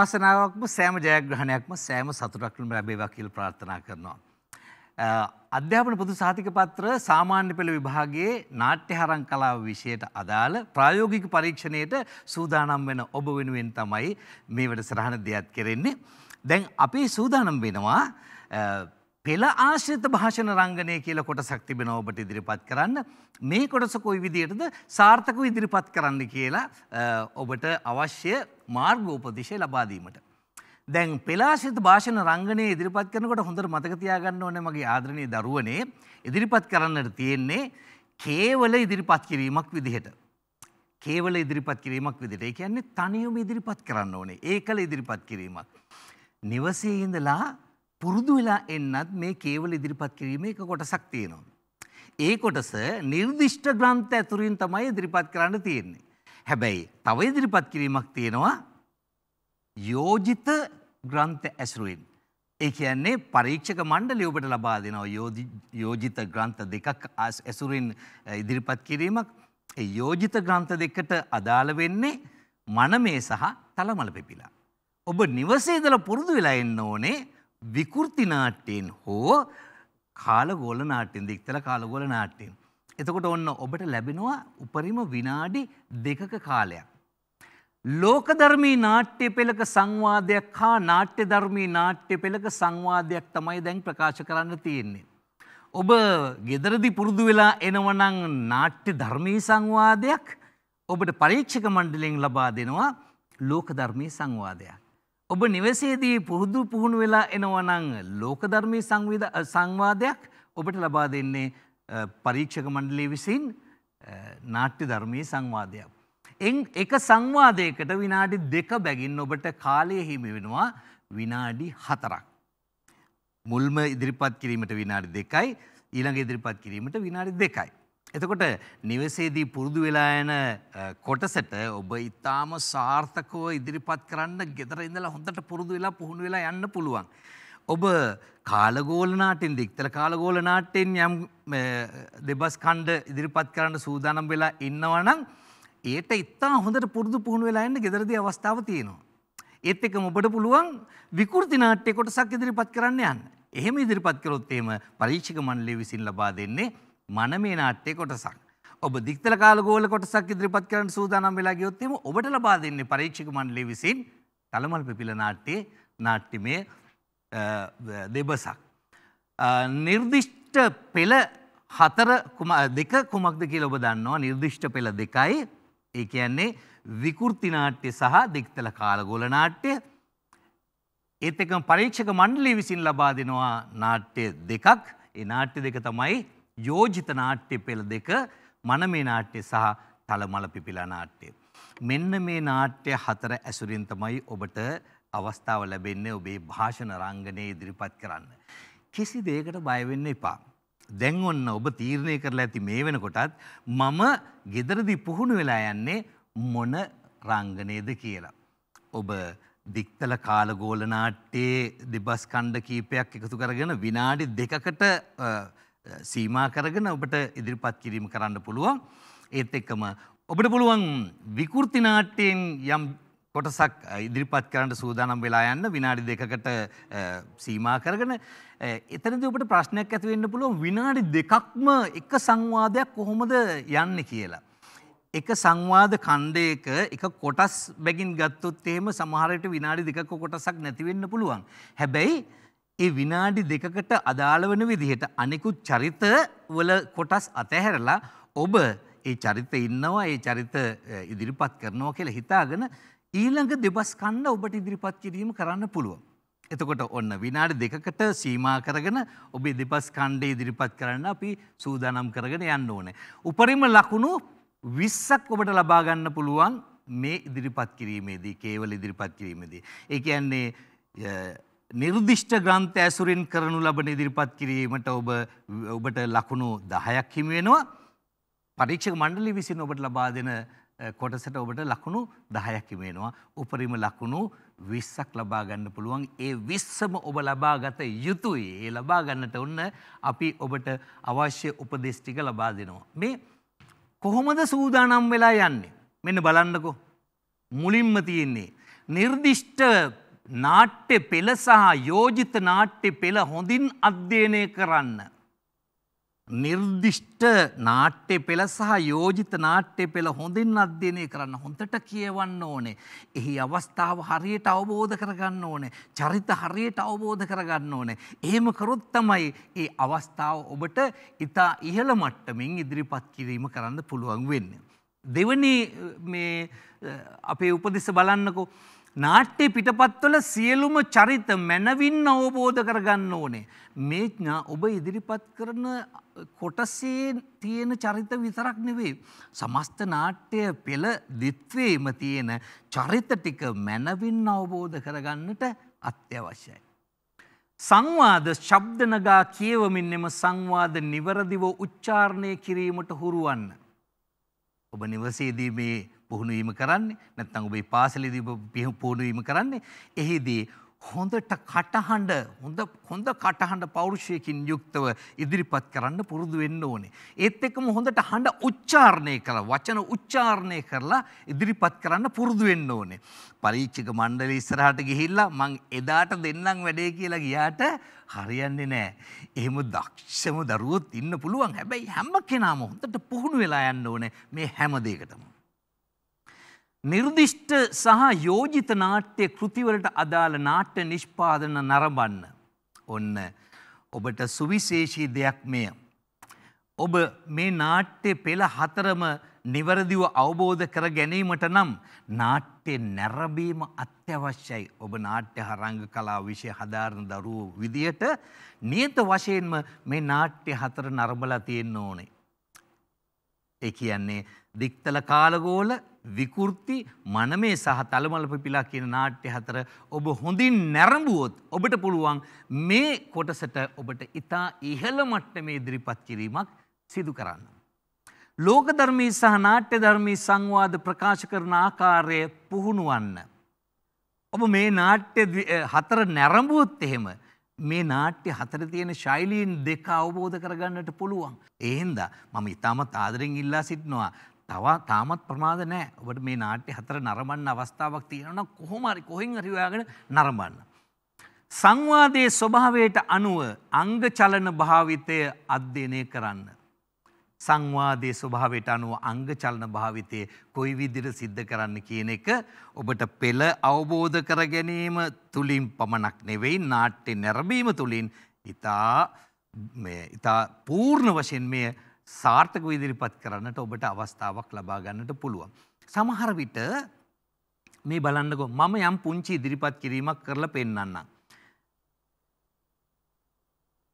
වාසනාවක්ම සෑම ජයග්‍රහණයක්ම සෑම සතුරක්ලම ලැබේවා කියල ප්‍රාර්ථනා කරනවා. අධ්‍යාපන පොදු සාතික පත්‍ර සාමාන්‍ය පෙළ විභාගේ නාට්‍ය හරං කලාව විෂයට අදාළ ප්‍රායෝගික පරීක්ෂණයට සූදානම් වෙන ඔබ වෙනුවෙන් තමයි මේ වැඩ සරහණ දෙයක් කෙරෙන්නේ. දැන් අපි සූදානම් වෙනවා පෙළ ආශ්‍රිත භාෂණ රංගනය කියල කොටසක් තිබෙන ඔබට ඉදිරිපත් කරන්න මේ කොටස කොයි විදියටද සාර්ථකව ඉදිරිපත් කරන්න කියලා ඔබට අවශ්‍ය මාර්ගෝපදිශය ලබාදීමට. දැන් පෙලාශිත භාෂණ රංගනය ඉදිරිපත් කරනකොට හොඳට මතකතියාගන්න ඕන මගේ ආදරණය දරුවනේ ඉදිරිපත් කරන්නට තියෙන්නේ කේවල ඉදිරිපත් කිරීමක් විදිහට. කේවල ඉදිරිපත් කිරීමක් විදිට ඒ කියන්නේ තනියුම ඉදිරිපත් කරන්න ඕනේ ඒ කළ ඉදිරිපත් කිරීමක්. නිවසේ ඉඳලා පුරුදු වෙලා එන්නත් මේ කේවල ඉදිරිපත් කිරීම එක කොටසක් තියෙනවා. ඒ කොටස නිර්දිෂ්ට ග්‍රන්ථ ඇතුරින් තමයි ඉදිරිපත් කරන්න තියෙන්නේ. හැබැයි තව ඉදිරිපත් කිරීමක් තියෙනවා යෝජිත ග්‍රන්ථ ඇසුරුවෙන්. ඒ කියන්නේ පරීක්ෂක මණ්ඩලය ඔබට ලබා දෙනවා යෝජිත ග්‍රන්ථ දෙකක් ඇසුරින් ඉදිරිපත් කිරීමක්. ඒ යෝජිත ග්‍රන්ථ දෙකට අදාළ වෙන්නේ මනමේ සහ තලමල පෙපිලා. ඔබ නිවසේ ඉඳලා පුරුදු වෙලා එන්න ඕනේ විකෘති නාට්‍යයෙන් හෝ කාලගෝල නාට්‍යෙන් දික්තල කාලගෝල නාට්‍යයෙන්. එතකොට ඔන්න ඔබට ලැබෙනවා උපරිම විනාඩි දෙකක කාලයක්. ලෝකධර්මී නාට්‍ය පෙළක සංවාදයක් හා නාට්‍ය ධර්මී නාට්‍ය පෙළක සංවාදයක් තමයි දැන් ප්‍රකාශ කරන්න තියෙන්නේ. ඔබ ගෙදරදි පුරුදු වෙලා එනවනං නාට්‍ය ධර්මී සංවාදයක් ඔබට පරීක්ෂක මණ්ඩලෙන් ලබා දෙනවා ලෝකධර්මී සංවාදයක්. ඔබ නිවසේදී පුරුදු පුහුණු වෙලා එනවනං ලෝකධර්මී සංවිධ සංවාදයක් ඔබට ලබා දෙන්නේ පරීක්ෂක මණ්ඩලේ විසින් නාට්‍ය ධර්මී සංවාදයක්. එන් එක සංවාදයකට විනාඩි දෙක බැගින් ඔබට කාලය හිමි වෙනවා විනාඩි හතරක්. මුල්ම ඉදිරිපත් කිරීමට විනාඩි දෙකයි ඊළඟ ඉදිරිපත් කිරීමට විනාඩි දෙකයි. එතකොට නිවසේදී පුරුදු වෙලා යන කොටසට ඔබ ඉතාම සාර්ථකව ඉදිරිපත් කරන්න ගෙදර ඉඳලා හොඳට පුරුදු වෙලා පුහුණු වෙලා යන්න පුළුවන්. ඔබ කාලගෝල නාට්‍යෙන් දික්තල කාලගෝල නාට්‍යෙන් යම් දෙබස් කණ්ඩ ඉදිරිපත් කරන්න සූදානම් වෙලා ඉන්නවා නම් ඒට ඉතා හොඳට පුරුදු පුහුණු වෙලා යන්න ගෙදරදී අවස්ථාව තියෙනවා. ඒත් එක්කම ඔබට පුළුවන් විකෘති නාට්‍ය කොටසක් ඉදිරිපත් කරන්න යන්න. එහෙම ඉදිරිපත් කරොත් එහෙම පරීක්ෂක මණ්ඩලය විසින් ලබා දෙන්නේ මන මේ නාට්‍යය කොටසක්. ඔබ දික්තල කාලගෝල කොටසක් ඉදිරිපත් කරන්න සූදානම් වෙලා ගියොත්තෙම ඔබට ලබා දෙන්නේ පරීක්ෂක මණ්ඩලය විසින් තලමල් පෙපිල නාට්‍යයේ නාට්‍යමය දෙබසක්. නිර්දිෂ්ට පෙළ හතර දෙක කුමක්ද කියල ඔබ දන්නවා නිර්දිෂ්ට පෙළ දෙකයි ඒ කියන්නේ විකෘති නාට්‍ය සහ දික්තල කාලගෝල නාට්‍ය ඒත් එකම පරීක්ෂක මණ්ඩලය විසින් ලබා දෙනවා නාට්‍ය දෙකක් ඒ නාට්‍ය දෙක තමයි යෝජිත නාට්‍ය පෙළ දෙක මනමේ නාට්‍ය සහ තලමල පිපිලා නාට්‍ය. මෙන්න මේ නාට්‍ය හතර ඇසුරින් තමයි ඔබට අවස්ථාව ලැබෙන්නේ ඔබේ භාෂණ රංගනය ඉදිරිපත් කරන්න. කිසි දෙයකට බයවෙන්න එපා. දැන් ඔන්න ඔබ තීරණය කරලා ඇති මේ වෙනකොටත් මම ගෙදරදි පුහුණු වෙලා යන්නේ මොන රංගනයද කියලා. ඔබ දික්තල කාලගෝල නාට්‍යයේ දෙබස් කණ්ඩ කීපයක් එකතු කරගෙන විනාඩි දෙකකට සීමා කරගෙන ඔබට ඉදිරිපත් කිරීම කරන්න පුළුවන්. ඒත් එක්කම ඔබට පුළුවන් විකෘති නාට්‍යයෙන් යම් කොටසක් ඉදිරිපත් කරන්න සූදානම් වෙලා යන්න විනාඩි දෙකකට සීමා කරගෙන එතනදී ඔබට ප්‍රශ්නයක් ඇති වෙන්න පුළුවන් විනාඩි දෙකක්ම එක සංවාදයක් කොහොමද යන්නේ කියලා. එක සංවාද ඛණ්ඩයක එක කොටස් බැගින් ගත්තොත් එහෙම සමහර විට විනාඩි දෙකක කොටසක් නැති වෙන්න පුළුවන්. හැබැයි ඒ විනාඩි දෙකකට අදාළ වන විදිහට අනෙකුත් චරිත වල කොටස් අතහැරලා ඔබ ඒ චරිත ඉන්නවා ඒ චරිත ඉදිරිපත් කරනවා කියලා හිතාගෙන ඊළඟ දෙබස් කන්න ඔබට ඉදිරිපත් කිරීම කරන්න පුළුවන්. එතකොට ඔන්න විනාඩි දෙකකට සීමා කරගෙන ඔබේ දෙපස් කණ්ඩේ ඉදිරිපත් කරන්න අපි සූදානම් කරගෙන යන්න ඕනේ. උපරිම ලකුණු විස්සක් ඔබට ලබාගන්න පුළුවන් මේ ඉදිරිපත් කිරීමේදී කේවල ඉදිරිපත් කිරීමේදී. ඒ කියන්නේ නිර්දිෂ්ට ග්‍රන්ථ ඇසුරින් කරනු ලබන ඉදිරිපත් කිරීමට ඔබ ඔබට ලකුණු දහයක් හිමිවෙනවා පරීක්ෂක මණ්ඩලි විසින් ඔබට ලබා දෙන කොටසට ඔබට ලකුණු දහයක් හිමේනවා උපරිම ලකුණු විස්සක් ලබා ගන්න පුළුවන් ඒ විස්සම ඔබ ලබා ගත යුතුයි ඒ ලබා ගන්නට ඔන්න අපි ඔබට අවශ්‍ය උපදේශටික ලබා දෙනවා. මේ කොහොමද සූදානම් වෙලා යන්නේ මෙන්න බලන්නකෝ මුලින්ම තියෙන්නේ. නිර්දිෂ්ට නාට්‍ය පෙළ සහ යෝජිත නාට්‍ය පෙළ හොඳින් අධ්‍යයනය කරන්න. නිර්දිෂ්ට නාට්‍ය පෙළ සහ යෝජිත නාට්‍ය පෙළ හොඳින් අධ්‍යයනය කරන්න හොඳට කියවන්න ඕනේ. එහි අවස්ථාව හරියට අවබෝධ කරගන්න ඕනේ. චරිත හරියට අවබෝධ කරගන්න ඕනේ. එහෙම කරොත් තමයි ඒ අවස්ථාව ඔබට ඉතා ඉහළ මට්ටමින් ඉදිරිපත් කිරීම කරන්න පුළුවන් වෙන්නේ. දෙවනි මේ අපේ උපදෙස බලන්නකෝ නාට්‍ය පිටපත්වල සියලුම චරිත මැනවින් අවබෝධ කරගන්න ඕනේ. මේ ඥා ඔබ ඉදිරිපත් කරන කොටසේ තියෙන චරිත විතරක් නෙවේ. සමස්ත නාට්‍ය පෙළ දිත්වේම තියෙන චරිත ටික මැනවින් අවබෝධ කරගන්නට අත්‍යවශ්‍යයි. සංවාද ශබ්දනගා කියවමින් එම සංවාද නිවරදිව උච්චාරණය කිරීමට හුරුවන්න. ඔබ නිවසේදී මේ පුහුණුවීම කරන්නේ නැත්නම් ඔබේ පාසලේදී පුහුණුවීම කරන්නේ එහිදී හොඳට කටහඬ හොඳ හොඳ කටහඬ පෞරුෂයකින් යුක්තව ඉදිරිපත් කරන්න පුරුදු වෙන්න ඕනේ. ඒත් එක්කම හොඳට හඬ උච්චාරණය කරලා වචන උච්චාරණය කරලා ඉදිරිපත් කරන්න පුරුදු වෙන්න ඕනේ. පරීක්ෂක මණ්ඩලය ඉස්සරහට ගිහිල්ලා මං එදාට දෙන්නම් වැඩේ කියලා ගියාට හරියන්නේ නැහැ. එහෙම දක්ෂම දරුවොත් ඉන්න පුළුවන්. හැබැයි හැම කෙනාම හොඳට පුහුණු වෙලා යන්න ඕනේ මේ හැම දෙයකටම. නිර්දිෂ්ට සහ යෝජිත නාට්‍ය කෘතිවලට අදාළ නාට්‍ය නිෂ්පාදන නරඹන්න. ඔන්න ඔබට සුවිශේෂී දෙයක් මෙය. ඔබ මේ නාට්‍ය පෙළ හතරම නිවැරදිව අවබෝධ කර ගැනීමට නම් නාට්‍ය නැරඹීම අත්‍යවශ්‍යයි. ඔබ නාට්‍ය හරංග කලාව විෂය හදාරන දරුවෝ විදියට නියත වශයෙන්ම මේ නාට්‍ය හතර නරඹලා තියෙන්න ඕනේ. ඒ කියන්නේ දික්තල කාලගෝල විකෘති මනමේ සහ තලමල පිපිලා කියන නාට්‍ය හතර ඔබ හොඳින් නැරඹුවොත් ඔබට පුළුවන් මේ කොටසට ඔබට ඉතා ඉහළ මට්ටමේ ඉදිරිපත් කිරීමක් සිදු කරන්න. ලෝක ධර්මී සහ නාට්‍ය ධර්මී සංවාද ප්‍රකාශ කරන ආකාරය පුහුණුවන්න. ඔබ මේ නාට්‍ය හතර නැරඹුවොත් එහෙම මේ නාට්‍ය හතර තියෙන ශෛලීන් දෙක අවබෝධ කරගන්නට පුළුවන්. එහෙන්ද මම ඉතාමත් ආදරෙන් ඉල්ලා සිටිනවා තවා තාමත් ප්‍රමාද නෑ ඔබට මේ නාට්‍ය හතර නරඹන්න අවස්ථාවක් තියෙනවා කොහොමරි කොහෙන් හරි හොයාගෙන නරඹන්න. සංවාදයේ ස්වභාවයට අනුව අංග චලන භාවිතය අධ්‍යයනය කරන්න. සංවාදයේ ස්වභාවයට අනුව අංග චලන භාවිතය කොයි විදිහට සිද්ධ කරන්න කියන එක ඔබට පෙළ අවබෝධ කර ගැනීම තුලින් පමණක් නෙවෙයි නාට්‍ය නැරඹීම තුලින් ඊතා මේ ඊතා පූර්ණ වශයෙන් මේ සාර්ථක විදිරිපත් කරන්නට ඔබට අවස්ථාවක් ලබාගන්නට පුළුවන්. සමහරවිට මේ බලන්නකො මම යම් පුංචි ඉදිරිපත් කිරීමක් කරලා පෙන්න්න.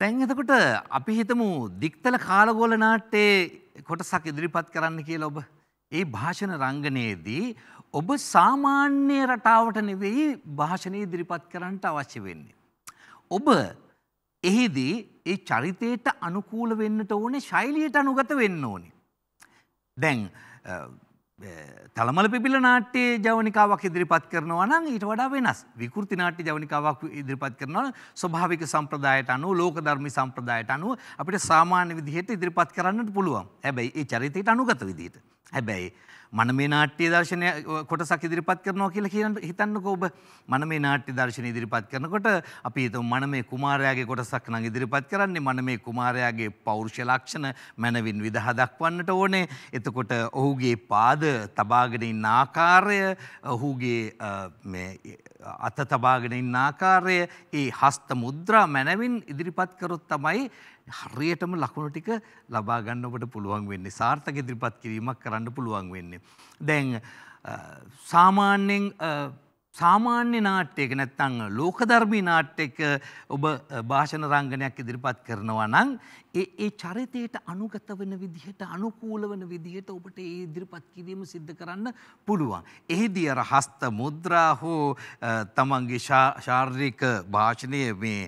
තැන් එතකොට අපි හිතමු දික්තල කාලගෝල නාට්‍යයේ කොටසක් ඉදිරිපත් කරන්න කියලා ඔබ ඒ භාෂණ රංගනයේදී ඔබ සාමාන්‍ය රටාවට නෙවෙයි භාෂණය ඉදිරිපත් කරන්නට අවශ්‍ය වෙන්නේ. ඔබ එහිදී ඒ චරිතයට අනුකූල වෙන්නට ඕනේ ශෛලියට අනුගත වෙන්න ඕනේ. දැන් තළමල පිපිල නාට්‍යයේ ජවනිකාවක් ඉදිරිපත් කරනවා නම් ඊට වඩා වෙනස්. විකෘති නාට්‍ය ජවනිකාවක් ඉදිරිපත් කරනවා ස්වභාවික සම්ප්‍රදායට අනුව ලෝක ධර්මී සම්ප්‍රදායට අනුව අපිට සාමාන්‍ය විදිහට ඉදිරිපත් කරන්නට පුළුවන්. හැබැයි ඒ චරිතයට අනුගත විදිහට. හැබැයි මන මේ නාට්‍ය දර්ශනය කොටසක් ඉදිරිපත් කරනවා කියලා කියන හිතන්නක ඔබ මන මේ නාට්‍ය දර්ශනය ඉදිරිපත් කරනකොට අපි හිතමු මන මේ කුමාරයාගේ කොටසක් නම් ඉදිරිපත් කරන්නේ මන මේ කුමාරයාගේ පෞරුෂ ලක්ෂණ මනවින් විදහ දක්වන්නට ඕනේ. එතකොට ඔහුගේ පාද තබාගෙන ඉන්න ආකාරය ඔහුගේ මේ අත තබාගෙන ඉන්න ආකාරය ඒ හස්ත මුද්‍රා මැනවින් ඉදිරිපත් කරොත් තමයි හරියටම ලකුණු ටික ලබා ගන්න ඔබට පුළුවන් වෙන්නේ. සාර්ථක ඉදිරිපත් කිරීමක් කරන්න පුළුවන් වෙන්නේ. දැන් සාමාන්‍යයෙන් සාමාන්‍ය නාට්‍යයක නැත්තං ලෝකධර්මී නාට්‍යක ඔබ භාෂණ රංගනයක් ඉදිරිපත් කරනවා නම් ඒ ඒ චරිතයට අනුගත වෙන විදිහට අනුකූල වන විදිහට ඔබට ඒ ඉදිරිපත් කිරීම සිද්ධ කරන්න පුළුවන්. එහිදී අර හස්ත මුද්‍රා හෝ තමන්ගේ ශාරීරික භාෂණය මේ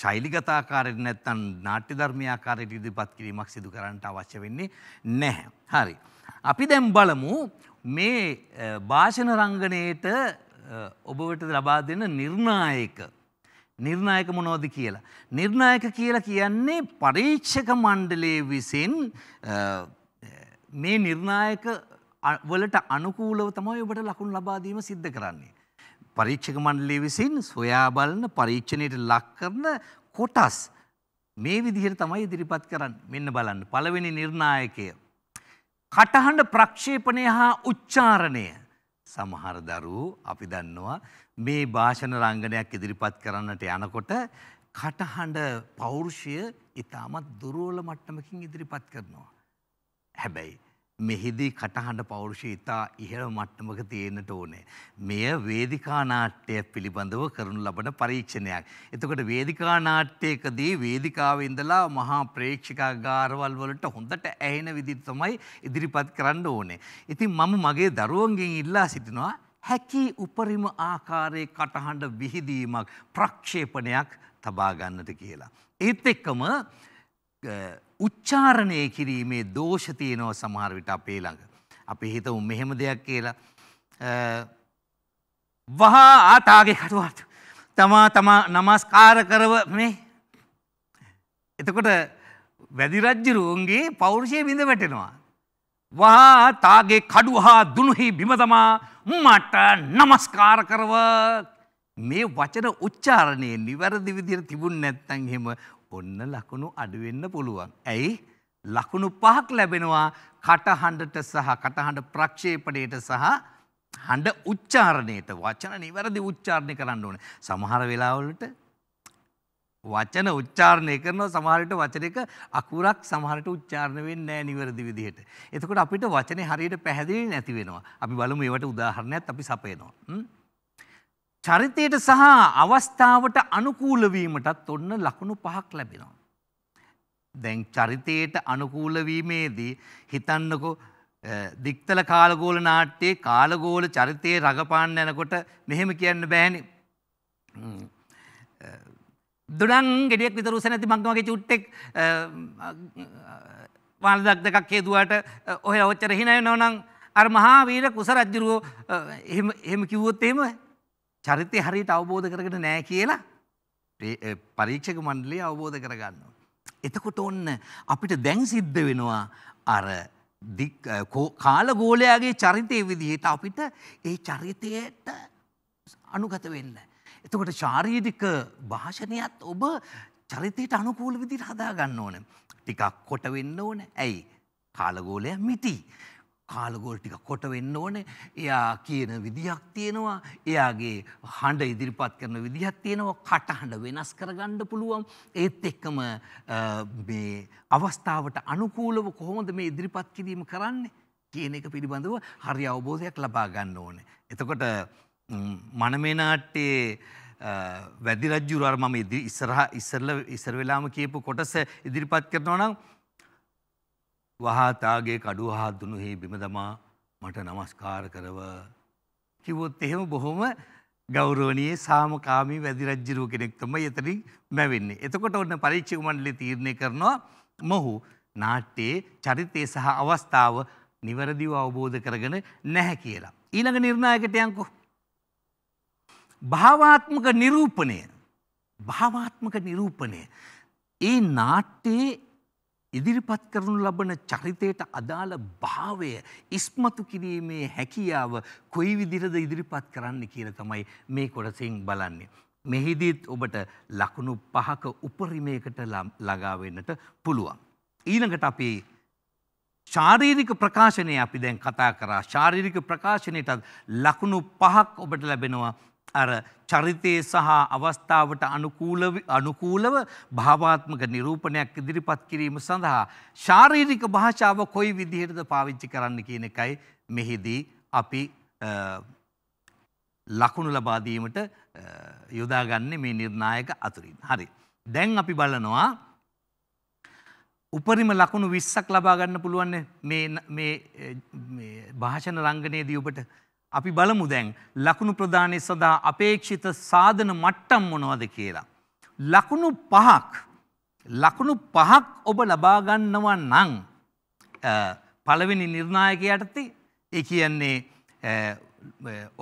ශෛලිගතාකාරයට නැත්තම් නාට්‍ය ධර්මයාකාරයට ඉදිරිපත් කිරීමක් සිදු කරන්නට අවශ්‍ය වෙන්නේ නැහැ. හරි. අපි දැන් බලමු මේ භාෂණ රංගනයට ඔබවට ලබා දෙන නිර්ණායක නිර්ණායක මොනෝද කියලා. නිර්ණායක කියලා කියන්නේ පරීක්ෂක මණ්ඩලේ විසින් මේ නිර්ණායක වලට අනුකූලව තමයි ඔබට ලකුණු ලබාදීම සිද්ධ කරන්නේ. පරීක්ෂක මණ්ඩලේ විසින් සොයා බලන පරීක්ෂණයට ලක් කරන කොටස් මේ විදිහට තමයි ඉදිරිපත් කරන්න මෙන්න බලන්න පළවෙනි නිර්ණායකය කටහඬ ප්‍රක්ෂේපණය හා උච්චාරණය සමහර දරූ අපි දන්නවා මේ භාෂණ රංගනයක් ඉදිරිපත් කරන්නට යනකොට කටහඬ පෞරුෂය ඉතාමත් දුරුවල මට්ටමකින් ඉදිරිපත් කරනවා. හැබැයි මෙහිදී කටහඬ පෞරුෂය ඉතා ඉහළ මට්ටමක තියෙන්න්නට ඕනේ. මෙය වේදිකා නාට්‍යය පිළිබඳව කරනු ලබන පරීක්ෂණයක්. එතකොට වේදිකා නාට්‍යයකදී වේදිකාව ඉඳලා මහා ප්‍රේක්ෂිකා ගාරවල් වලට හොඳට ඇහෙන විදිත් තමයි ඉදිරිපත් කරන්න ඕනේ. ඉතින් මම මගේ දරුවන්ගෙන් ඉල්ලා සිටිනවා හැකි උපරිම ආකාරයේ කටහඬ විහිදීමක් ප්‍රක්ෂේපණයක් තබාගන්නට කියලා. ඒත් එක්කම උච්චාරණය කිරීමේ දෝෂතියනෝ සමහරවිට අපේ ළඟ. අපි හිතවු මෙහෙම දෙයක් කියලා වහා ආතාගේ කටුවට තමා තමා නමස්කාර කරව මේ එතකොට වැදිරජ්ජිරුවන්ගේ පෞරුෂය බිඳ වැටෙනවා. වහා තාගේ කඩුහා දුනුහි බිමතමා මට නමස්කාර කරව මේ වචන උච්චාරණය නිවැරදි විදිර තිබුණ නැත්තන් හෙම ඔන්න ලකුණු අඩුවෙන්න පුළුවන්. ඇයි ලකුණු පහක් ලැබෙනවා කටහඬට සහ කටහඬ ප්‍රක්ෂේපණයට සහ හඬ උච්චාරණයට වචන නිවැරදි උච්චාරණය කරන්න ඕන. සමහර වෙලාවලට වචන උච්චාරණය කරනවා සමහරට වචන එක අකුරක් සමහරට උච්චාරණ වෙන්නේ නැහැ නිවැරදි විදිහට. එතකොට අපිට වචනේ හරියට පැහැදිලි නැති වෙනවා. අපි බලමු ඒවට උදාහරණයක් අපි සපයනවා. හ්ම් චරිතයට සහ අවස්ථාවට අනුකූලවීමටත් ඔන්න ලකුණු පහක් ලැබෙනවා. දැන් චරිතයට අනුකූලවීමේදී හිතන්නකෝ දික්තල කාලගෝල නාට්‍යයේ කාලගෝල චරිතයේ රඟපාන්න යනකොට මෙහෙම කියන්න බෑනි. දුඩන් ගෙඩියක් විතර උස නැති මංගමගේ චුට්ටෙක් වාලදක් දෙකක් හේදුවට ඔය ඔච්චර හිනයනෝ නම් අර මහා වීර කුස රජ්ජුරුවෝ එහෙම කිව්වොත් එහෙම චරිතය හරියට අවබෝධ කරගෙන නෑ කියලා පරීක්ෂක මණ්ඩලේ අවබෝධ කරගන්නවා. එතකොට ඔන්න අපිට දැන් සිද්ධ වෙනවා අර කාලගෝලයාගේ චරිතය විදිහට අපිට ඒ චරිතයට අනුගත වෙන්න. එතකොට ශාරීරික භාෂණයත් ඔබ චරිතයට අනුකූල විදිහට හදා ගන්න ඕන. ටිකක් කොට වෙන්න ඕන. ඇයි? කාලගෝලයා මිටි. කාලගෝල් ටික කොට වෙන්න ඕනේ එයා කියන විදිහක් තියෙනවා එයාගේ හඬ ඉදිරිපත් කරන විදිහක් තියෙනවා කටහඬ වෙනස් කරගන්න පුළුවන් ඒත් එක්කම මේ අවස්ථාවට අනුකූලව කොහොමද මේ ඉදිරිපත් කිරීම කරන්නේ කියන එක පිළිබඳව හරි අවබෝධයක් ලබා ගන්න ඕනේ එතකොට මනමේනාට්ටේ වැදි රජ්ජුරුවර මම ඉස්සරහ ඉස්සරල ඉස්සර වෙලාම කියපු කොටස ඉදිරිපත් කරනවා නම් වහාතාගේ කඩුව හා දුනුහි බිමදමා මට නමස්කාර කරව. කිවොත් එහෙම බොහොම ගෞරෝණයේ සාමකාමී වැදිරජ්ජිරුව කෙනෙක්තම එතරින් මැවෙන්නේ. එතකොට ඔන්න පරීක්ෂක මණ්ඩලි තීරණය කරනවා මොහු නාට්‍යයේ චරිතය සහ අවස්ථාව නිවැරදිව අවබෝධ කරගෙන නැහැ කියලා. ඊළඟ නිර්ණායකට යන්කෝ. භාවාත්මක නිරූපණය භාවාත්මක නිරූපණය. ඒ නාට්‍යයේ ඉදිරිපත් කරනු ලබන චරිතයට අදාළ භාවය ඉස්මතු කිරීමේ හැකියාව කොයි විදිරද ඉදිරිපත් කරන්න කියල තමයි මේ කොටසින් බලන්නේ. මෙහිදීත් ඔබට ලකුණු පහක උපරිමයකට ලගාවෙන්නට පුළුවන්. ඊළඟට අපි ශාරීරික ප්‍රකාශනය අපි දැන් කතා කරා ශාරීරික ප්‍රකාශනයටත් ලකුණු පහක් ඔබට ලැබෙනවා අර චරිතයේ සහ අවස්ථාවට අනුකූලව භාවාත්මක නිරූපණයක් ඉදිරිපත් කිරීම සඳහා ශාරීරික භාෂාව කොයි විදිහටද පාවිච්චි කරන්න කියන එකයි මෙහිදී අපි ලකුණු ලබාදීමට යොදාගන්නේ මේ නිර්ණායක අතුරින්. හරි. දැන් අපි බලනවා උපරිම ලකුණු විස්සක් ලබාගන්න පුළුවන් මේ භාෂණ රංගනයේදී ඔබට අපි බලමු දැන් ලකුණු ප්‍රධානය සඳහා අපේක්ෂිත සාධන මට්ටම් මොනවද කියලා. ලකුණු පහක් ලකුණු පහක් ඔබ ලබාගන්නවා නං පළවෙනි නිර්ණායකයටති ඒ කියන්නේ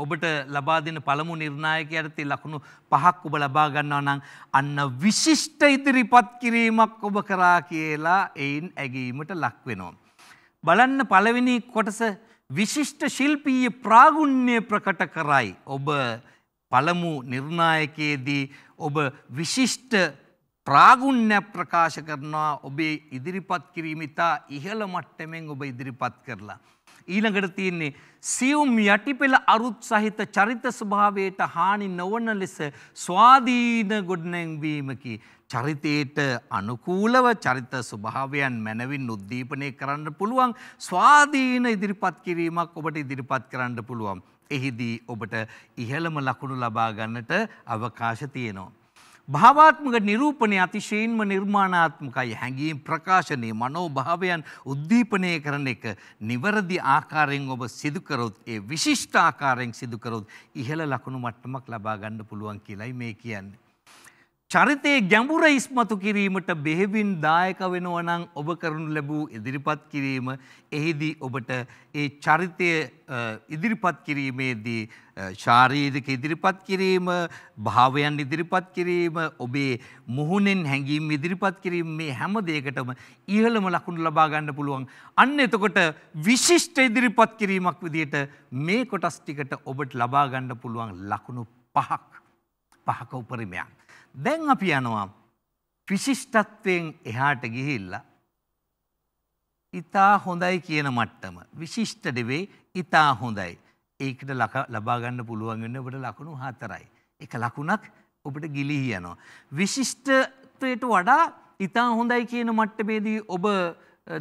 ඔබට ලබා දෙන පළමු නිර්ණායකයටති ලකුණු පහක් ඔබ ලබාගන්නවා නං අන්න විශිෂ්ට ඉදිරිපත් කිරීමක් ඔබ කරා කියලා එයින් ඇගීමට ලක්වෙනවා. බලන්න පළවෙනි කොටස විශිෂ්ට ශිල්පීය ප්‍රාගුණ්‍ය ප්‍රකට කරයි. ඔබ පළමු නිර්ණායකයේදී ඔබ විශිෂ්ට ප්‍රාගුණ්‍ය ප්‍රකාශ කරනවා ඔබේ ඉදිරිපත් කිරීමිතා ඉහළ මට්ටමෙන් ඔබ ඉදිරිපත් කරලා. ඊළඟට තියෙන්නේ සියුම් යටිපෙළ අරුත් සහිත චරිත ස්වභාවයට හානි නොවන ලෙස ස්වාධීන ගොඩනැංවීමකි. චරිතයට අනුකූලව චරිත ස්වභාවයන් මැනවින් උද්දීපනය කරන්න පුළුවන් ස්වාධීන ඉදිරිපත් කිරීමක් ඔබට ඉදිරිපත් කරන්න පුළුවන්. එහිදී ඔබට ඉහළම ලකුණු ලබාගන්නට අවකාශ තියෙනවා. භාවාත්මක නිරූපණය අතිශයෙන්ම නිර්මාණාත්මකයි හැඟීම් ප්‍රකාශනය මනෝභාවයන් උද්දීපනය කරන එක නිවරදි ආකාරයෙන් ඔබ සිදුකරොත් ඒ විශිෂ්ඨ ආකාරයෙන් සිදුකරොත් ඉහළ ලකුණු මට්ටමක් ලබා ගන්න පුළුවන් කියලයි මේ කියන්නේ. චරිතයේ ගැඹුර ඉස්මතු කිරීමට බෙහෙවින් දායක වෙනවනං ඔබ කරනු ලැබූ ඉදිරිපත් කිරීම එහිදී ඔබට ඒ චරිතය ඉදිරිපත් කිරීමේදී ශාරීරික ඉදිරිපත් කිරීම භාවයන් ඉදිරිපත් කිරීම ඔබේ මුහුණෙන් හැඟීම් ඉදිරිපත් කිරීම මේ හැම දෙයකටම ඉහළම ලකුණු ලබා ගන්න පුළුවන් අන්න එතකොට විශිෂ්ට ඉදිරිපත් කිරීමක් විදියට මේ කොටස් ටිකට ඔබට ලබා ගන්න පුළුවන් ලකුණු පහක් පහක උපරිමයක් දැන් අපි යනවා විශිෂ්ටත්වයෙන් එහාට ගිහිල්ලා. ඉතා හොඳයි කියන මට්ටම. විශිෂ්ට දෙවේ ඉතා හොඳයි. ඒකට ලබාගන්න පුළුවන්ගන්න ඔබට ලකුණු හතරයි. එක ලකුණක් ඔබට ගිලිහි යනවා. විශිෂ්ටත්වයට වඩා ඉතා හොඳයි කියන මට්ටමේදී ඔබ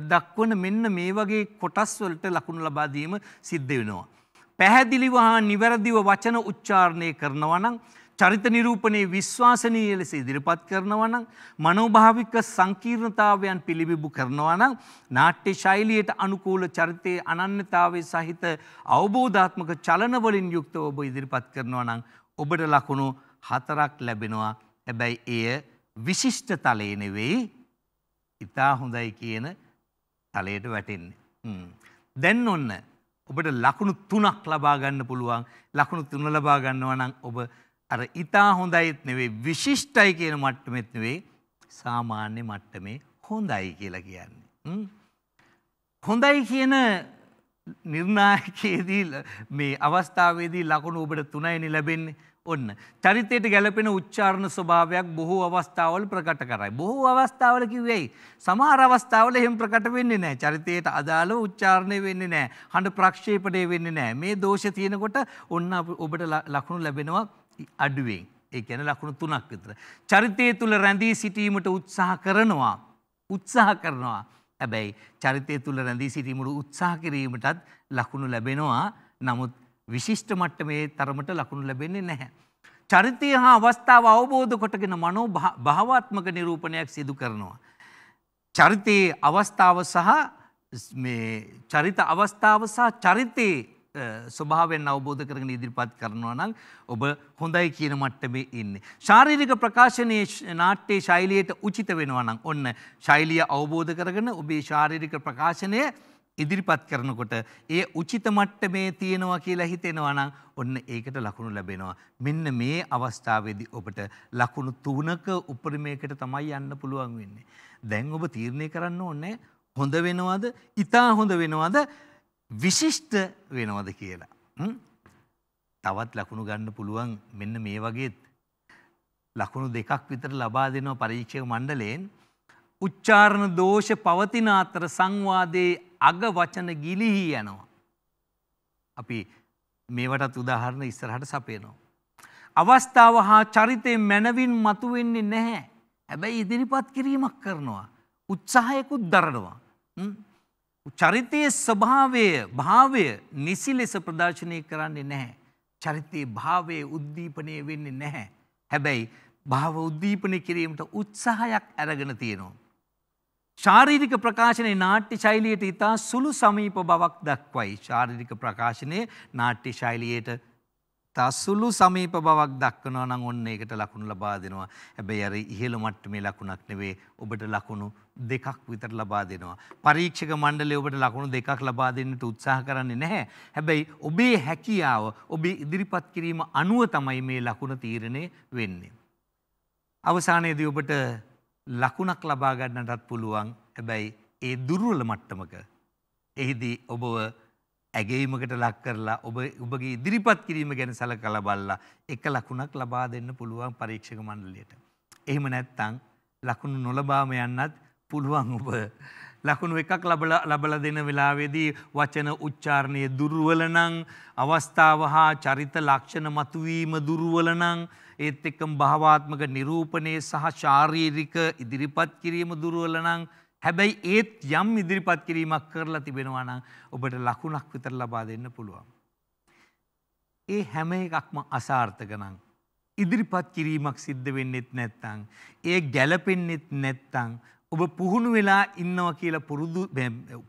දක්වන මෙන්න මේ වගේ කොටස්වලට ලකුණු ලබාදීම සිද්ධ වෙනවා. පැහැදිලිවහා නිවැරදිව වචන උච්චාරණය කරනවනං චරිත නිරූපණයේ විශ්වාසනීය ලෙස ඉදිරිපත් කරනවා නම් මනෝභාවික සංකීර්ණතාවයන් පිළිබිඹු කරනවා නම් නාට්‍ය ශෛලියට අනුකූල චරිතයේ අනන්‍යතාවය සහිත අවබෝධාත්මක චලනවලින් යුක්තව ඔබ ඉදිරිපත් කරනවා නම් ඔබට ලකුණු හතරක් ලැබෙනවා. හැබැයි එය විශිෂ්ට තලයේ නෙවෙයි ඉතා හොඳයි කියන තලයට වැටෙන්නේ. දැන් ඔන්න ඔබට ලකුණු තුනක් ලබා ගන්න පුළුවන් ලකුණු තුන ලබා ගන්නවා නම් ඔබ අර ඉතා හොඳයිත් නෙවේ විශිෂ්ටයි කියන මට්ටමෙත් නෙවේ සාමාන්‍ය මට්ටමේ හොඳයි කියලා කියන්නේ. හොඳයි කියන නිර්ණායකයේදී මේ අවස්ථාවේදී ලකුණු ඔබට තුනයිනි ලැබෙන්නේ ඔන්න. චරිතයට ගැලපෙන උච්චාරණ ස්වභාවයක් බොහෝ අවස්ථාවල ප්‍රකට කරයි. බොහෝ අවස්ථාවල කිව්වයි. සමහර අවස්ථාවල එහෙම ප්‍රකට වෙන්නේ නැහැ. චරිතයට අදාළව උච්චාරණය වෙන්නේ නැහැ. හඬ ප්‍රක්ෂේපණය වෙන්නේ නැහැ. මේ දෝෂය තියෙනකොට ඔන්න ඔබට ලකුණු ලැබෙනවා අඩුවෙන් ඒ ගැන ලකුණු තුනක් විතර. චරිතය තුළ රැඳී සිටීමට උත්සාහ කරනවා උත්සාහ කරනවා. ඇබැයි චරිතය තුළ රැඳී සිටීමට උත්සාහ කිරීමටත් ලකුණු ලැබෙනවා නමුත් විශිෂ්ට මට්ටමේ තරමට ලකුණු ලැබෙන්නේ නැහැ. චරිතය හා අවස්ථාව අවබෝධ කොටගෙන මනෝ භාවාත්මක නිරූපණයක් සිදු කරනවා. චරිතයේ අවස්ථාව සහ චරිත අවස්ථාව සහ චරිතයේ ස්වභාවෙන් අවබෝධ කරගෙන ඉදිරිපත් කරනවා නම් ඔබ හොඳයි කියන මට්ටමේ ඉන්නේ. ශාරීරික ප්‍රකාශනයේ නාට්‍ය ශෛලියට උචිත වෙනවා නම් ඔන්න ශෛලිය අවබෝධ කරගෙන ඔබේ ශාරීරික ප්‍රකාශනය ඉදිරිපත් කරනකොට ඒ උචිත මට්ටමේ තියෙනවා කියලා හිතෙනවා නම් ඔන්න ඒකට ලකුණු ලැබෙනවා. මෙන්න මේ අවස්ථාවේදී ඔබට ලකුණු තුනක උපරිමයකට තමයි යන්න පුළුවන් වෙන්නේ. දැන් ඔබ තීරණය කරන්න ඕනේ හොඳ වෙනවද? ඊටා හොඳ වෙනවද? විශිෂ්ට වෙනවද කියලා. තවත් ලකුණු ගන්න පුළුවන් මෙන්න මේ වගේත් ලකුණු දෙකක් විතර ලබා දෙනවා පරීක්ෂක මණ්ඩලයෙන් උච්චාරණ දෝෂ පවතින අතර සංවාදයේ අග වචන ගිලිහි යනවා. අපි මේවටත් උදාහරණ ඉස්සරහට සපයනවා. අවස්ථාව හා චරිතය මැනවින් මතුවෙන්නේ නැහැ. හැබැයි ඉදිරිපත් කිරීමක් කරනවා. උත්සාහයකුත් දරනවා. චරිතයේ ස්වභාවය භාවය නිසි ලෙස ප්‍රදර්ශනය කරන්නේ නැහැ. චරිතයේ භාවයේ උද්දීපනය වෙන්නේ නැහැ. හැබැයි භාව උද්දීපනය කිරීමට උත්සාහයක් ඇරගෙන තියෙනවා. ශාරීරික ප්‍රකාශනයේ නාට්‍ය ශෛලියට ඉතා සුළු සමීප බවක් දක්වයි. ශාරීරික ප්‍රකාශනයේ නාට්‍ය ශෛලියට තසුළු සමීප බවක් දක්වනවා නම් ඔන්න ඒකට ලකුණු ලබා දෙනවා. හැබැයි අර ඉහළ මට්ටමේ ලකුණක් නෙවෙයි ඔබට ලකුණු දෙකක් විතර ලබා දෙනවා. පරීක්ෂක මණ්ඩලය ඔබට ලකුණු දෙකක් ලබා දෙන්නට උත්සාහ කරන්නේ නැහැ. හැබැයි ඔබේ හැකියාව ඔබේ ඉදිරිපත් කිරීම අනුව තමයි මේ ලකුණ තීරණය වෙන්නේ. අවසානයේදී ඔබට ලකුණක් ලබා ගන්නටත් පුළුවන්. හැබැයි ඒ දුර්වල මට්ටමක එහිදී ඔබව ඇගේීමකට ලක් කරලා ඔබ ඔබගේ ඉදිරිපත් කිරීම ගැන සල කළ බල්ලා එක ලකුණක් ලබා දෙන්න පුළුවන් පරීක්ෂක මණ්ඩලයට. එහෙම නැත්තං ලකුණු නොලබාම යන්නත් පුළුවන් ඔබ. ලකුණු එකක් ලබල දෙන වෙලාවේදී වචන උච්චාරණය දුර්ුවලනං අවස්ථාව හා චරිත ලක්ෂණ මතුවීම දුරුවලනං ඒත් එක්කම් භාවාත්මක නිරූපණය සහ ශාරීරික ඉදිරිපත් කිරීම දුරුවලනං හැබැයි ඒත් යම් ඉදිරිපත් කිරීමක් කරලා තිබෙනවා නම් ඔබට ලකුණක් විතර ලබා දෙන්න පුළුවන්. ඒ හැම එකක්ම අසාර්ථක නම් ඉදිරිපත් කිරීමක් සිද්ධ වෙන්නෙත් නැත්තං. ඒ ගැලපෙන්නෙත් නැත්තං. ඔබ පුහුණු වෙලා ඉන්නවා කියලා පුරුදු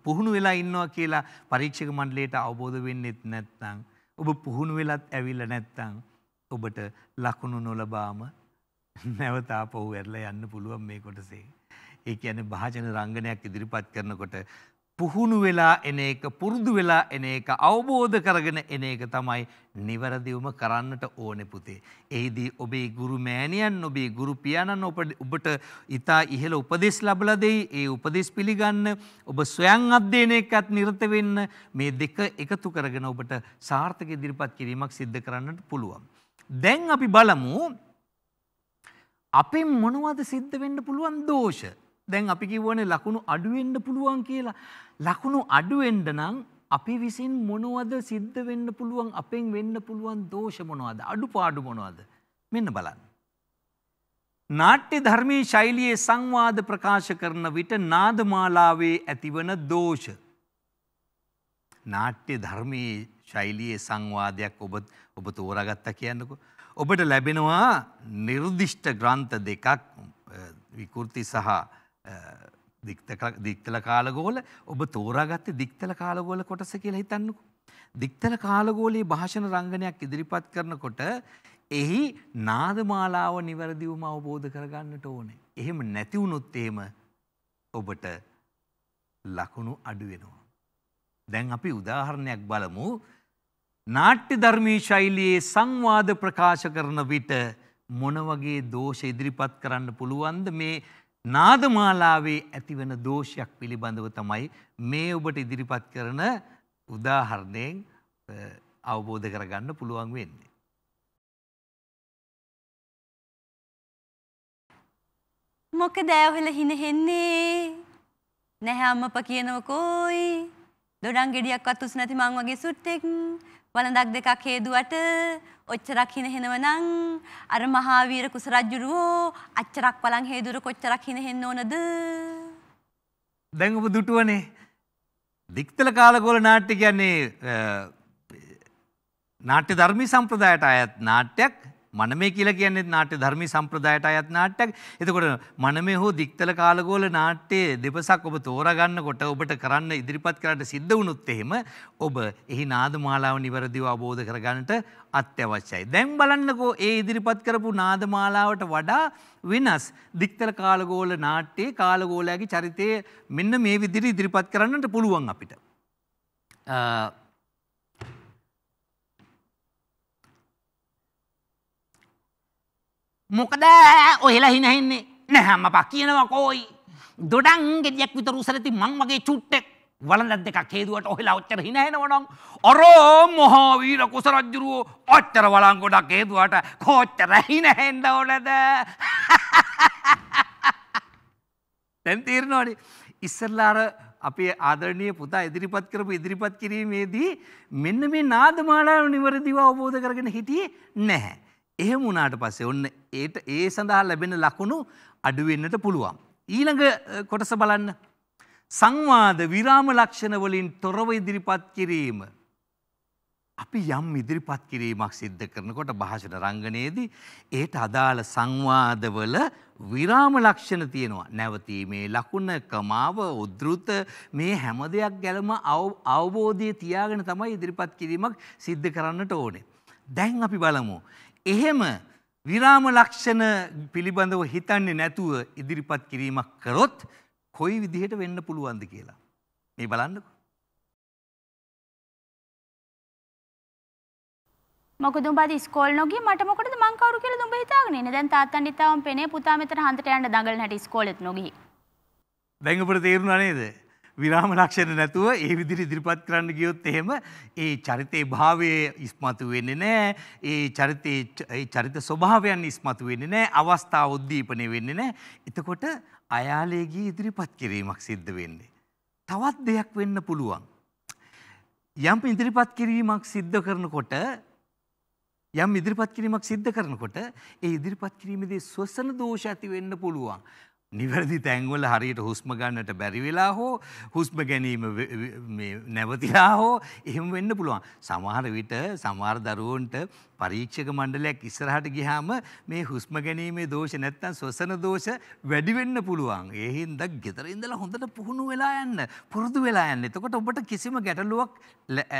පුහුණු වෙලා ඉන්නවා කියලා පරීක්ෂක මණ්ඩලයට අවබෝධ වෙන්නෙත් නැත්තං. ඔබ පුහුණු වෙලත් ඇවිල්ල නැත්තං. ඔබට ලකුණු නොලබාම නැවතා පහු ඇරලා යන්න පුළුවන් මේ කොටසේ. ඒ කියන්නේ භාජන රංගනයක් ඉදිරිපත් කරනකොට පුහුණු වෙලා එන එක පුරුදු වෙලා එන එක අවබෝධ කරගෙන එන එක තමයි නිවැරදිවම කරන්නට ඕනේ පුතේ. එහිදී ඔබේ ගුරු මෑණියන් ඔබේ ගුරු පියාණන් ඔබට ඊතා ඉහළ උපදෙස් ලැබලා දෙයි. ඒ උපදෙස් පිළිගන්න ඔබ ස්වයං අධ්‍යයනයකත් නිරත වෙන්න මේ දෙක එකතු කරගෙන ඔබට සාර්ථක ඉදිරිපත් කිරීමක් සිද්ධ කරන්නට පුළුවන්. දැන් අපි බලමු අපෙන් මොනවද සිද්ධ වෙන්න පුළුවන් දෝෂ දැන් අපි කිව්වනේ ලකුණු අඩුවෙන්ඩ පුළුවන් කියලා. ලකුණු අඩුවෙන්ඩ නම් අපි විසින් මොනුවද සිද්ධ වෙන්න පුළුවන් අපෙන් වෙන්න පුළුවන් දෝෂ මොනවාද අඩු පාඩු මොනවාද මෙන්න බලන්න. නාට්‍ය ධර්මී ශෛලියේ සංවාද ප්‍රකාශ කරන විට නාදමාලාවේ ඇතිවන දෝෂ. නාට්‍ය ධර්මී ශෛලියේ සංවාදයක් ඔබ ඔබ තෝරගත්තා කියන්නකු. ඔබට ලැබෙනවා නිර්දිෂ්ට ග්‍රන්ථ දෙකක් විකෘති සහ දික්තල කාලගෝල ඔබ තෝරාගත්ත දික්තල කාලගෝල කොටස කියලා හිතන්නකු. දික්තල කාලගෝලයේ භාෂණ රංගනයක් ඉදිරිපත් කරනකොට එහි නාදමාලාව නිවැරදිවම අවබෝධ කරගන්නට ඕනේ. එහෙම නැතිවුණොත් එහෙම ඔබට ලකුණු අඩුවෙනවා. දැන් අපි උදාහරණයක් බලමු නාට්‍ය ධර්මී ශෛලියේ සංවාද ප්‍රකාශ කරන විට මොන වගේ දෝෂ ඉදිරිපත් කරන්න පුළුවන්ද මේ නාදමාලාවේ ඇතිවන දෝෂයක් පිළිබඳව තමයි මේ ඔබට ඉදිරිපත් කරන උදාහරණයෙන් අවබෝධ කරගන්න පුළුවන් වෙන්නේ. මොක දෑවහල හිනහෙන්නේ නැහැම්මප කියනවකෝයි දොඩන් ගෙඩියක් අත්තුස් නැති මං වගේ සුට්ටෙක් වලඳක් දෙකක් හේදුවට ඔච්චරක් හින හෙනවනම් අර මහාවීර කුසරජ්ජුරුවෝ අච්චරක් වලන් හේදුර කොච්චරක් හින හෙන්න ඕනද? දැන් ඔබ දුටුවනේ දික්තල කාලගෝල නාට්‍ය කියන්නේ නාට්‍ය ධර්මී සම්ප්‍රදායට අයත් නාට්‍යයක් මනමේ කියලා කියන්නේ නාට්‍ය ධර්මී සම්ප්‍රදායට අයත් නාට්‍යයක්. එතකොට මනමේ හෝ දික්තල කාලගෝල නාට්‍යයේ දෙපසක් ඔබ තෝරාගන්නකොට ඔබට කරන්න ඉදිරිපත් කරන්න සිද්ධ වුණොත් එහෙම ඔබ එහි නාද මාලාව නිවැරදිව අවබෝධ කරගන්නට අත්‍යවශ්‍යයි. දැන් බලන්නකෝ ඒ ඉදිරිපත් කරපු නාද මාලාවට වඩා වෙනස් දික්තල කාලගෝල නාට්‍යයේ කාලගෝලයාගේ චරිතය මෙන්න මේ විදිහට ඉදිරිපත් කරන්නට පුළුවන් අපිට. මොකද ඔහෙලා හිනහෙන්නේ නැහැම පක් කියනවා කෝයි. දොඩන්ගෙදයක් විතර උසරති මං වගේ චුට්ටෙක් වලඳ දෙකක් හේදුවට ඔහෙලා ඔච්චර හිනහෙනවනම් අරෝ මහා වීර කුසරජ්ජුරුවෝ ඔච්චර වලන් ගොඩක් හේදුවට කොච්චර හිනහෙන්න ඕනද? දැන් තීරණවනේ ඉස්සෙල්ලා අර අපේ ආදරණය පුතා ඉදිරිපත් කරපු ඉදිරිපත් කිරීමේදී මෙන්න මේ නාදමාලාව නිවරදිව අවබෝධ කරගෙන හිටියේ නැහැ. එහෙම වුණාට පස්සේ ඔන්න ඒට ඒ සඳහා ලැබෙන ලකුණු අඩුවෙන්නට පුළුවන්. ඊළඟ කොටස බලන්න. සංවාද විරාම ලක්ෂණවලින් තොරව ඉදිරිපත් කිරීම. අපි යම් ඉදිරිපත් කිරීමක් සිද්ධ කරනකොට භාෂණ රංගනයේදී ඒට අදාළ සංවාදවල විරාම ලක්ෂණ තියෙනවා. නැවතීමේ ලකුණ කමාව උද්ෘත මේ හැම දෙයක් ගැලම අවබෝධය තියාගෙන තමයි ඉදිරිපත් කිරීමක් සිද්ධ කරන්නට ඕනේ. දැන් අපි බලමු. එහෙම විරාම ලක්ෂණ පිළිබඳව හිතන්නේ නැතුව ඉදිරිපත් කිරීමක් කරොත් කොයි විදිහට වෙන්න පුළුවන්ද කියලා. මේ බලන්නක. මොක දුම්බද ස්කෝල් නොගී මට මොකට මංකවරු කියල දුඹ හිතාගෙන දැන් තාත්තන් ඉතාවම් පෙනේ පුතා මෙතර හන්තට යන්න දඟල් නැට ස්කෝලෙත් නොගී. දැඟපට තේරුණා නේද? විරාම ලක්ෂණ නැතුව ඒ විදිරි ඉදිරිපත් කරන්න ගියොත් එහෙම ඒ චරිතේ භාවය ඉස්මතු වෙන්නේ නෑ ඒ චරිතේ චරිත ස්වභාවයන් ඉස්මතු වෙන්නේ නෑ අවස්ථා උද්දීපනය වෙන්නේ නෑ එතකොට අයාලේගේ ඉදිරිපත් කිරීමක් සිද්ධ වෙන්නේ. තවත් දෙයක් වෙන්න පුළුවන්. යම් ඉදිරිපත් කිරීමක් සිද්ධ කරනකොට යම් ඉදිරිපත් කිරීමක් සිද්ධ කරනකොට ඒ ඉදිරිපත් කිරීමේදී ස්වසන දෝෂ ඇති වෙන්න පුළුවන්. නිවැරදි තැන්වල හරියට හුස්ම ගන්නට බැරිවෙලා හෝ හුස්ම ගැනීම නැවතිලා හෝ එහෙම වෙන්න පුළුවන්. සමහර විට සමහර දරුවන්ට පරීක්ෂක මණ්ඩලයක් ඉස්සරහට ගිහාම මේ හුස්ම ගැනීමේ දෝෂ නැත්තම් ස්වසන දෝෂ වැඩි වෙන්න පුළුවන්. ඒ හින්දා ගෙදර ඉඳලා හොඳට පුහුණු වෙලා යන්න, පුරුදු වෙලා යන්න. එතකොට ඔබට කිසිම ගැටලුවක්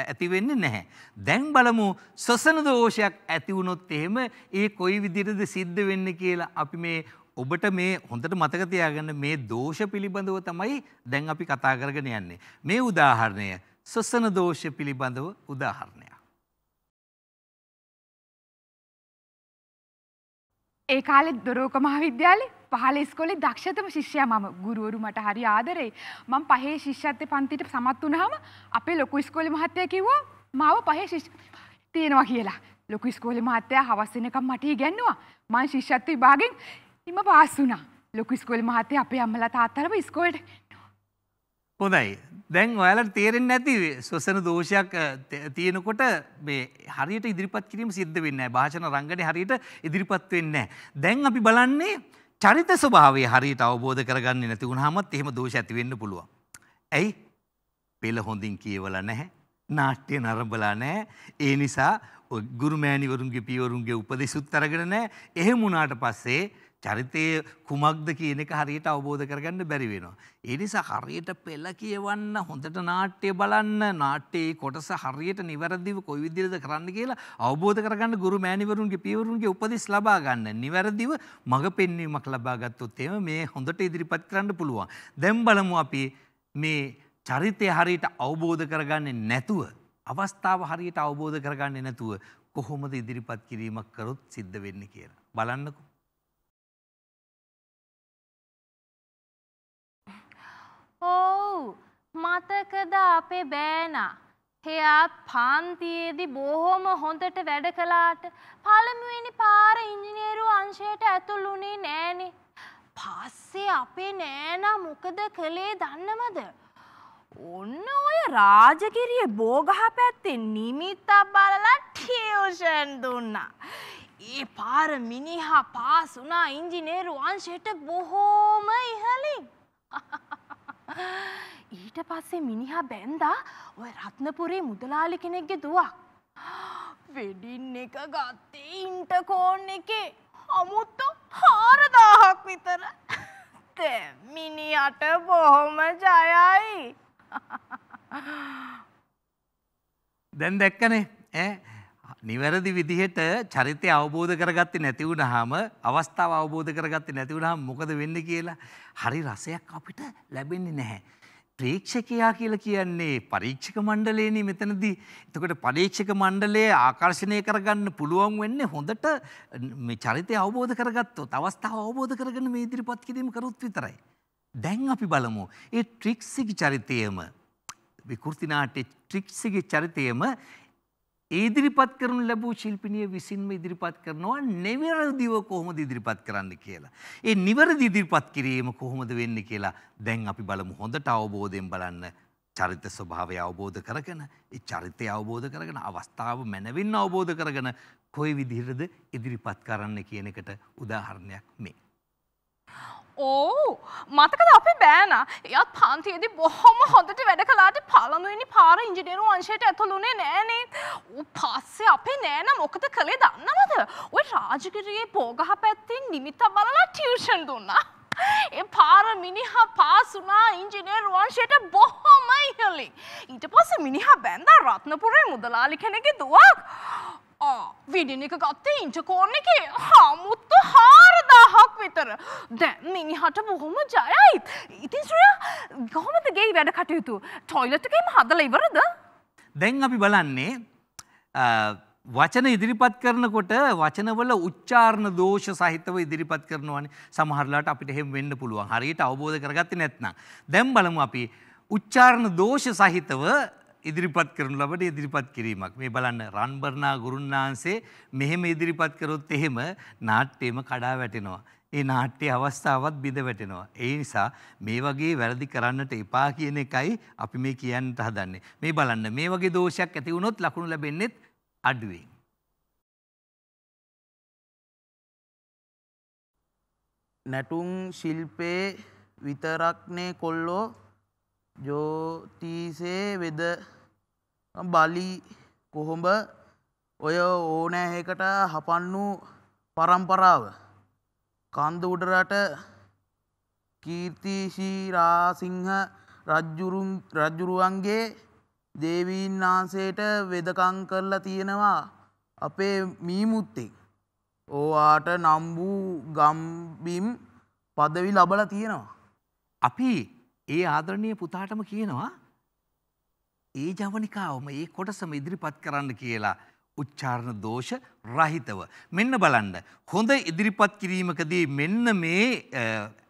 ඇති වෙන්නේ නැහැ. දැන් බලමු ස්වසන දෝෂයක් ඇති වුණොත් එහෙම ඒ කොයි විදිහටද සිද්ධ වෙන්නේ කියලා අපි මේ ඔබට මේ හොඳට මතක තියාගන්න මේ දෝෂ පිළිබඳව තමයි දැන් අපි කතා කරගෙන යන්නේ. මේ උදාහරණය ස්වසන දෝෂ පිළිබඳව උදාහරණයක්. ඒ කාලෙ දොරෝක මහාවිද්‍යාලේ පහල ස්කොලේ දක්ෂතම ශිෂ්‍යයා මම ගුරුවරු මට හරි ආදරේ මම පහේ ශිෂ්‍යත්ව පන්තිට සමත් වුණාම අපේ ලොකු ඉස්කෝලේ මහත්තයා කිව්වා මාව පහේ ශිෂ්‍ය තියෙනවා කියලා. ලොකු ඉස්කෝලේ මහත්තයා හවස් වෙනකම් මට ඉගැන්නුවා. මං ශිෂ්‍යත්ව විභාගෙන් ඉම පාසුනා ලොකු ස්කොල් මහතේ අපේ අම්මලා තාත්තරම ස්කෝල්ට හොඳයි දැන් ඔයාලට තේරෙන් නැති ස්වසන දෝෂයක් තියෙනකොට මේ හරියට ඉදිරිපත් කිරීම සිද්ධ වෙන්න භාෂණ රංගන හරියට ඉදිරිපත් වෙන්න දැන් අපි බලන්නේ චරිත ස්වභාවේ හරියට අවබෝධ කරගන්න නැති වුණහමත් එහෙම දෝෂ ඇති වෙන්න පුළුවන් ඇයි පෙළ හොඳින් කියවල නැහැ නාට්‍ය නරඹලා නෑ ඒ නිසා ගුරුමෑණිවරුන්ගේ පියවරුන්ගේ උපදෙසුත් අරගෙන නෑ එහෙම වුණාට පස්සේ චරිතය කුමක්ද කියන එක හරියට අවබෝධ කරගන්න බැරිවෙනවා. එනිසා හරියට පෙළ කියවන්න හොඳට නාට්‍යය බලන්න නාට්‍යයේ කොටස හරියට නිවැරදිව කොයිවිදිරද කරන්න කියලා අවබෝධ කරගන්න ගුරු මෑනිවරුන්ගේ පියවරුන්ගේ උපදෙස් ලබා ගන්න නිවැරදිව මඟ පෙන්වීමක් ලබාගත්තොත් එම මේ හොඳට ඉදිරිපත් කරන්න පුළුවන්. දැම් බලමු අපි මේ චරිතය හරියට අවබෝධ කරගන්නේ නැතුව. අවස්ථාව හරියට අවබෝධ කරගන්නේ නැතුව කොහොමද ඉදිරිපත් කිරීමක් කරොත් සිද්ධ වෙන්න කියලා. බලන්නකු. ඔව් මතකද අපේ බෑනා. එයාත් පන්තියේදි බොහොම හොඳට වැඩ කළාට පළමුවෙනි පාර ඉංජිනේරු අංශයට ඇතුළුනේ නෑනේ. පස්සේ අපේ නෑනා මොකද කළේ දන්නමද? ඔන්න ඔය රාජගිරිය බෝගහ පැත්තේ නිමිත්තක් බලලා ටියුෂන් දුන්නා. ඒ පාර මිනිහා පාස් වුණා ඉංජිනේරු අංශයට බොහෝම ඉහළින්. ඊට පස්සේ මිනිහා බැන්දා ඔය රත්නපුරේ මුදලාලි කෙනෙක්ගේ දුවක්. වෙඩින් එක ගත්තේ ඉන්ටකෝන් එකේ අමුත්ත හාරදාහක් විතර. මිනිහට බොහොම ජයයි. දැන් දැක්කනේ ඈ නිවැරදි විදිහට චරිතය අවබෝධ කරගත්තේ නැති වුණාම අවස්ථාව අවබෝධ කරගත්තේ නැති වුණාම මොකද වෙන්නේ කියලා හරි රසයක් අපිට ලැබෙන්නේ නැහැ. ප්‍රේක්ෂකයා කියලා කියන්නේ පරීක්ෂක මණ්ඩලයනේ මෙතනදී. එතකොට පරීක්ෂක මණ්ඩලය ආකර්ෂණය කරගන්න පුළුවන් වෙන්නේ හොඳට මේ චරිතය අවබෝධ කරගත්තොත් අවස්ථාව අවබෝධ කරගෙන මේ ඉදිරිපත් කිරීම කරොත් විතරයි. දැන් අපි බලමු. ඒ ට්‍රික්සිගේ චරිතයම විකෘති නාට්‍ය ට්‍රික්සිගේ චරිතයම ඒ ඉදිරිපත් කරනු ලැබූ ශිල්පිනිය විසින්ම ඉදිරිපත් කරනවා නිවැරදිව කොහොමද ඉදිරිපත් කරන්න කියලා. ඒ නිවැරදි ඉදිරිපත් කිරීම කොහොමද වෙන්නේ කියලා දැන් අපි බලමු හොඳට අවබෝධයෙන් බලන්න චරිත ස්වභාවය අවබෝධ කරගෙන ඒ චරිතය අවබෝධ කරගෙන අවස්ථාව මැනවින් අවබෝධ කරගෙන කොයි විදිහටද ඉදිරිපත් කරන්න කියන එකට උදාහරණයක් මේ. ඕ මතකද අපි බෑන එයත් පන්තියේදී බොහොම හොඳට වැඩ කලාට පළමුවෙනි පාර ඉංජිනේරු අංශයට ඇතුළුනේ නෑනේ. ඌ පස්සේ අපි නෑන මොකද කළේ දන්නවද? ওই රාජගිරියේ පෝගහ පැත්තෙන් නිමිත්ත බලලා ටියුෂන් දුන්නා. ඒ පාර මිනිහා පාස් වුණා ඉංජිනේරු අංශයට බොහොම ඉහළින්. ඊට පස්සේ මිනිහා බැඳා රත්නපුරේ මුදලාලි කෙනෙක්ගේ දුවක්. විඩිනික ගත්තේ ඉන්ටකෝර්න එකේ හාමුත්තු හාරදාහක් විතර දැන් මිනිහට බොහොම ජයයි. ඉතින් ශ්‍රයා ගොහොමද ගේ වැඩ කටයුතු ටොයිලට්කේම හදල ඉවරද. දැන් අපි බලන්නේ වචන ඉදිරිපත් කරනකොට වචනවල උච්චාරණ දෝෂ සහිතව ඉදිරිපත් කරනවන සමහරලාට අපිට එහෙම වෙන්න පුළුවන් හරියට අවබෝධ කරගත්ත නැත්නම්. දැම් බලමු අපි උච්චාරණ දෝෂ සහිතව ඉදිරිපත් කරනු ලබට ඉදිරිපත් කිරීමක් මේ බලන්න රන්බර්නා ගුරුන්නාන්සේ මෙහෙම ඉදිරිපත් කරොත් එහෙම නාට්‍යයම කඩා වැටෙනවා. ඒ නාට්‍ය අවස්ථාවත් බිඳ වැටෙනවා. ඒ නිසා මේ වගේ වැරදි කරන්නට එපා කියන එකයි අපි මේ කියන්නට හදන්නේ. මේ බලන්න මේ වගේ දෝෂයක් ඇති වුණොත් ලකුණු ලැබෙන්නේත් අඩුවෙන්. නැටුම් ශිල්පයේ විතරක්නේ කොල්ලෝ ජෝතිසේ වෙද බලි කොහොඹ ඔය ඕනෑහකට හපන්නු පරම්පරාව කන්ද උඩරට කීර්තිශීරාසිංහ රජ්ජුරුවන්ගේ දේවීන් වහන්සේට වෙදකං කරලා තියෙනවා අපේ මීමුත්තෙක් ඕආට නම්බූ ගම්බිම් පදවි ලබල තියෙනවා. අපි ඒ ආදරණය පුතාටම කියනවා ඒ ජවනිකාවම ඒ කොටසම ඉදිරිපත් කරන්න කියලා උච්චාරණ දෝෂ රහිතව. මෙන්න බලන්න. හොඳ ඉදිරිපත් කිරීමකදී මෙන්න මේ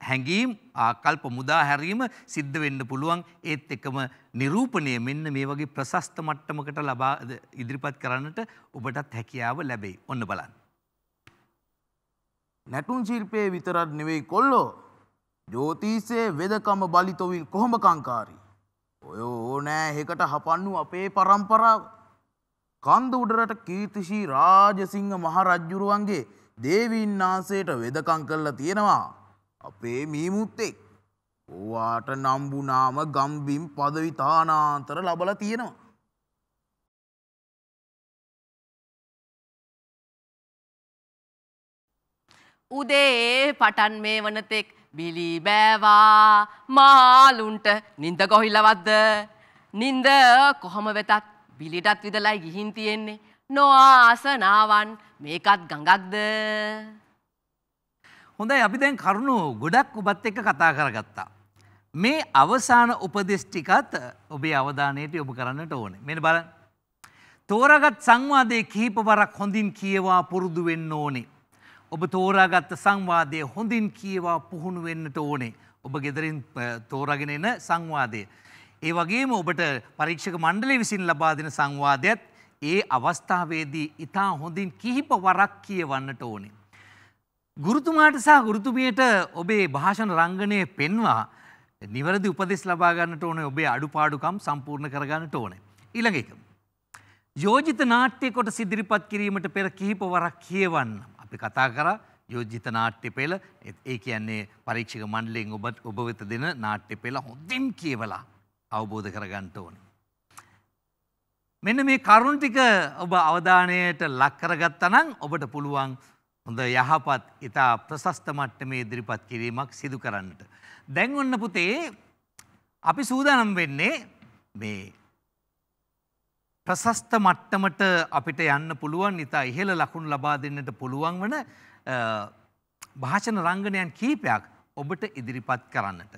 හැඟීම් ආකල්ප මුදා හැරීම සිද්ධ වෙන්න පුළුවන් ඒත් එකම නිරූපණය මෙන්න මේ වගේ ප්‍රශස්ත මට්ටමකට ලබා ඉදිරිපත් කරන්නට ඔබටත් හැකියාව ලැබෙයි. ඔන්න බලන්න. නැටුම් ශිල්පයේ විතරක් නෙවෙයි කොල්ලෝ ජෝතිසේ වෙදකම බලිතොවිල් කොහොම කංකාරී. ඔය ඕනෑ හෙකට හපන්නු අපේ පරම්පරාව. කන්ද උඩරට කීර්තිශී රාජසිංහ මහරජ්ජුරුවන්ගේ දේවීන් වහන්සේට වෙදකං කල්ලා තියෙනවා. අපේ මීමුත්තෙක්. ඕවාට නම්බුනාම ගම්බිම් පදවිතානාන්තර ලබල තියෙනවා. උදේ පටන් මේ වනතෙක් බිලි බෑවා මාලුන්ට නින්ද ගොහිල්ලවත්ද නින්ද කොහොම වෙතත් බිලිටත් විදලයි ගිහින් තියෙන්නේ නොආසනාවන් මේකත් ගඟක්ද හොඳයි අපි දැන් කරුණු ගොඩක් ඔබත් එක්ක කතා කරගත්තා මේ අවසාන උපදෙස් ටිකත් ඔබේ අවධානයට යොමු කරන්නට ඕනේ මෙන්න බලන්න තෝරගත් සංවාදයේ කිහිප වරක් හොඳින් කියවා පුරුදු වෙන්න ඕනේ ඔබ තෝරාගත්ත සංවාදය හොඳින් කියවා පුහුණු වෙන්නට ඕනේ. ඔබ ගෙදරින් තෝරගෙන එන සංවාදය. ඒ වගේම ඔබට පරීක්ෂක මණ්ඩලය විසින් ලබා දෙන සංවාදයත් ඒ අවස්ථාවේදී ඉතා හොඳින් කිහිප වරක් කියවන්නට ඕනේ. ගුරුතුමාට සහ ගුරුතුමියට ඔබේ භාෂණ රංගනය පෙන්වා නිවැරදි උපදෙස් ලබාගන්නට ඕනේ ඔබේ අඩුපාඩුකම් සම්පූර්ණ කරගන්නට ඕනේ. ඊළඟ එක. යෝජිත නාට්‍ය කොට සිදිරිපත් කිරීමට පෙර කිහිප වරක් කියවන්න. අපි කතා කරා යෝජිත නාට්‍ය පෙළ ඒ කියන්නේ පරීක්ෂක මණ්ඩලයෙන් ඔබ ඔබ වෙත දෙන නාට්‍ය පෙළ හොඳින් කියවලා අවබෝධ කරගන්න ඕනේ. මෙන්න මේ කරුණ ටික ඔබ අවධානයට ලක් කරගත්තා නම් ඔබට පුළුවන් හොඳ යහපත් ඉතා ප්‍රශස්ත මට්ටමේ ඉදිරිපත් කිරීමක් සිදු කරන්නට. දැන් ඔන්න පුතේ අපි සූදානම් වෙන්නේ මේ ප්‍රසස්ත මට්ටමට අපිට යන්න පුළුවන් ඉතා ඉහළ ලකුණු ලබා දෙන්නට පුළුවන් වන භාෂණ රංගනයන් කීපයක් ඔබට ඉදිරිපත් කරන්නට.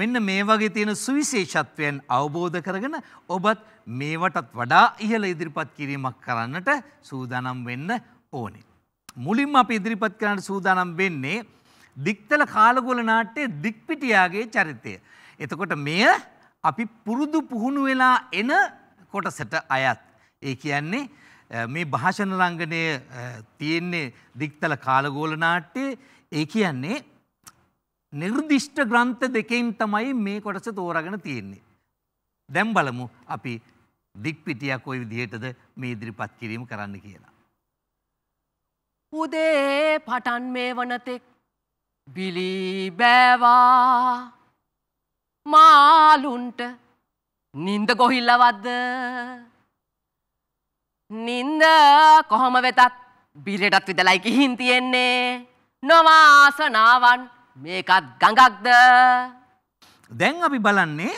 මෙන්න මේ වගේ තියෙන සුවිශේෂත්වයෙන් අවබෝධ කරගෙන ඔබත් මේවටත් වඩා ඉහළ ඉදිරිපත් කිරීමක් කරන්නට සූදානම් වෙන්න ඕනේ. මුලින්ම අප ඉදිරිපත් කරන්නට සූදානම් වෙන්නේ දික්තල කාලගොල නාට්‍යයේ දික්පිටියාගේ චරිතය. එතකොට මෙය අපි පුරුදු පුහුණු වෙලා එන කොටසට අයත්. ඒ කියන්නේ මේ භාෂණ රංගනය තියෙන්නේ දික්තල කාලගෝල නාට්‍යයේ ඒ කියන්නේ නිර්දිෂ්ට ග්‍රන්ථ දෙකෙන් තමයි මේ කොටස තෝරගෙන තියෙන්නේ. දැම් බලමු අපි දික්පිටියක් ඔය විදිහටද මේ ඉදිරිපත් කිරීම කරන්න කියලා. උදේ පටන් මේ වනතෙක් බිලි බෑවා මාලුන්ට නින්ද කොහිල්ලවත්ද නින්ද කොහොම වෙතත් බිරටත් විදලයි ගිහින් තියෙන්නේ නොවාසනාවන් මේකත් ගඟක්ද දැන් අපි බලන්නේ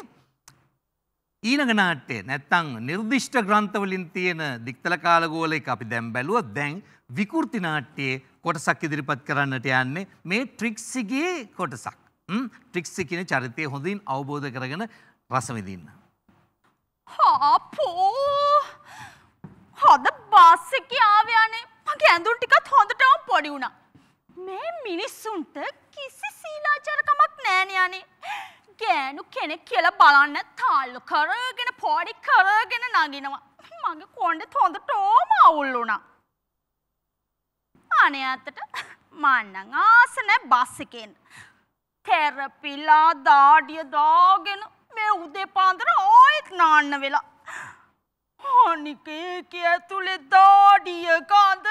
ඊළඟ නාට්‍යය නැත්තං නිර්දිෂ්ට ග්‍රන්ථවලින් තියෙන දික්තල කාලගෝල එක අපි දැම් බැලුව දැන් විකෘති නාට්‍යයේ කොටසක් ඉදිරිපත් කරන්නට යන්නේ මේ ට්‍රික්සිගේ කොටසක් ට්‍රික්සි කියන චරිතය හොඳින් අවබෝධ කරගෙන රසවිදින්න. හාපෝ හොද බස් එකේ ආවේ අනේ මගේ ඇඳුම් ටිකත් හොඳටම පොඩි වුණා මේ මිනිස්සුන්ට කිසි සීලාචාරකමක් නෑනේ අනේ ගෑනු කෙනෙක් කියලා බලන්න තාල්ලු කරගෙන පොඩි කරගෙන නගිනවා මගේ කොණ්ඩෙත් හොඳටම අවුල් වුණා අනේ අතට මන්නම් ආස නැ බස් එකෙන් තෙරපිලා දාඩිය දාගෙන මේ උදේ පාන්දර ආයෙත් නාන්න වෙලා. අනික ඒක ඇතුලේ දාඩිය කඳ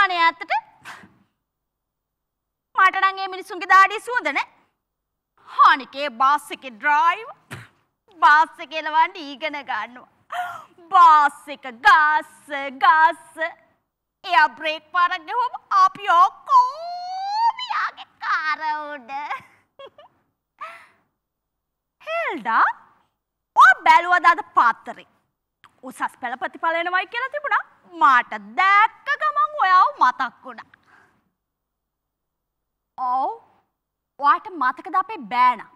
අනේ ඇත්තට මට නම් මේ මිනිස්සුන්ගේ දාඩිය සුවඳ නෑ. අනිකේ බස් එකේ ඩ්‍රයිව් බස් එකේ ලවන්න ඉගෙන ගන්නවා. බස් එක ගස් ගස් එයා බ්‍රේක් පාරක් ගහුවම අපි ඔක්කොම අර උඩ. හෙල්ඩා ඔය බැලුවද අද පාත්තරේ. උසස් පෙළ ප්‍රතිඵල එනවයි කියලා තිබුණා. මාට දැක්ක ගමන් ඔයාව මතක් වුණා. ඔව්. ඔයාට මතකද අපේ බෑනා?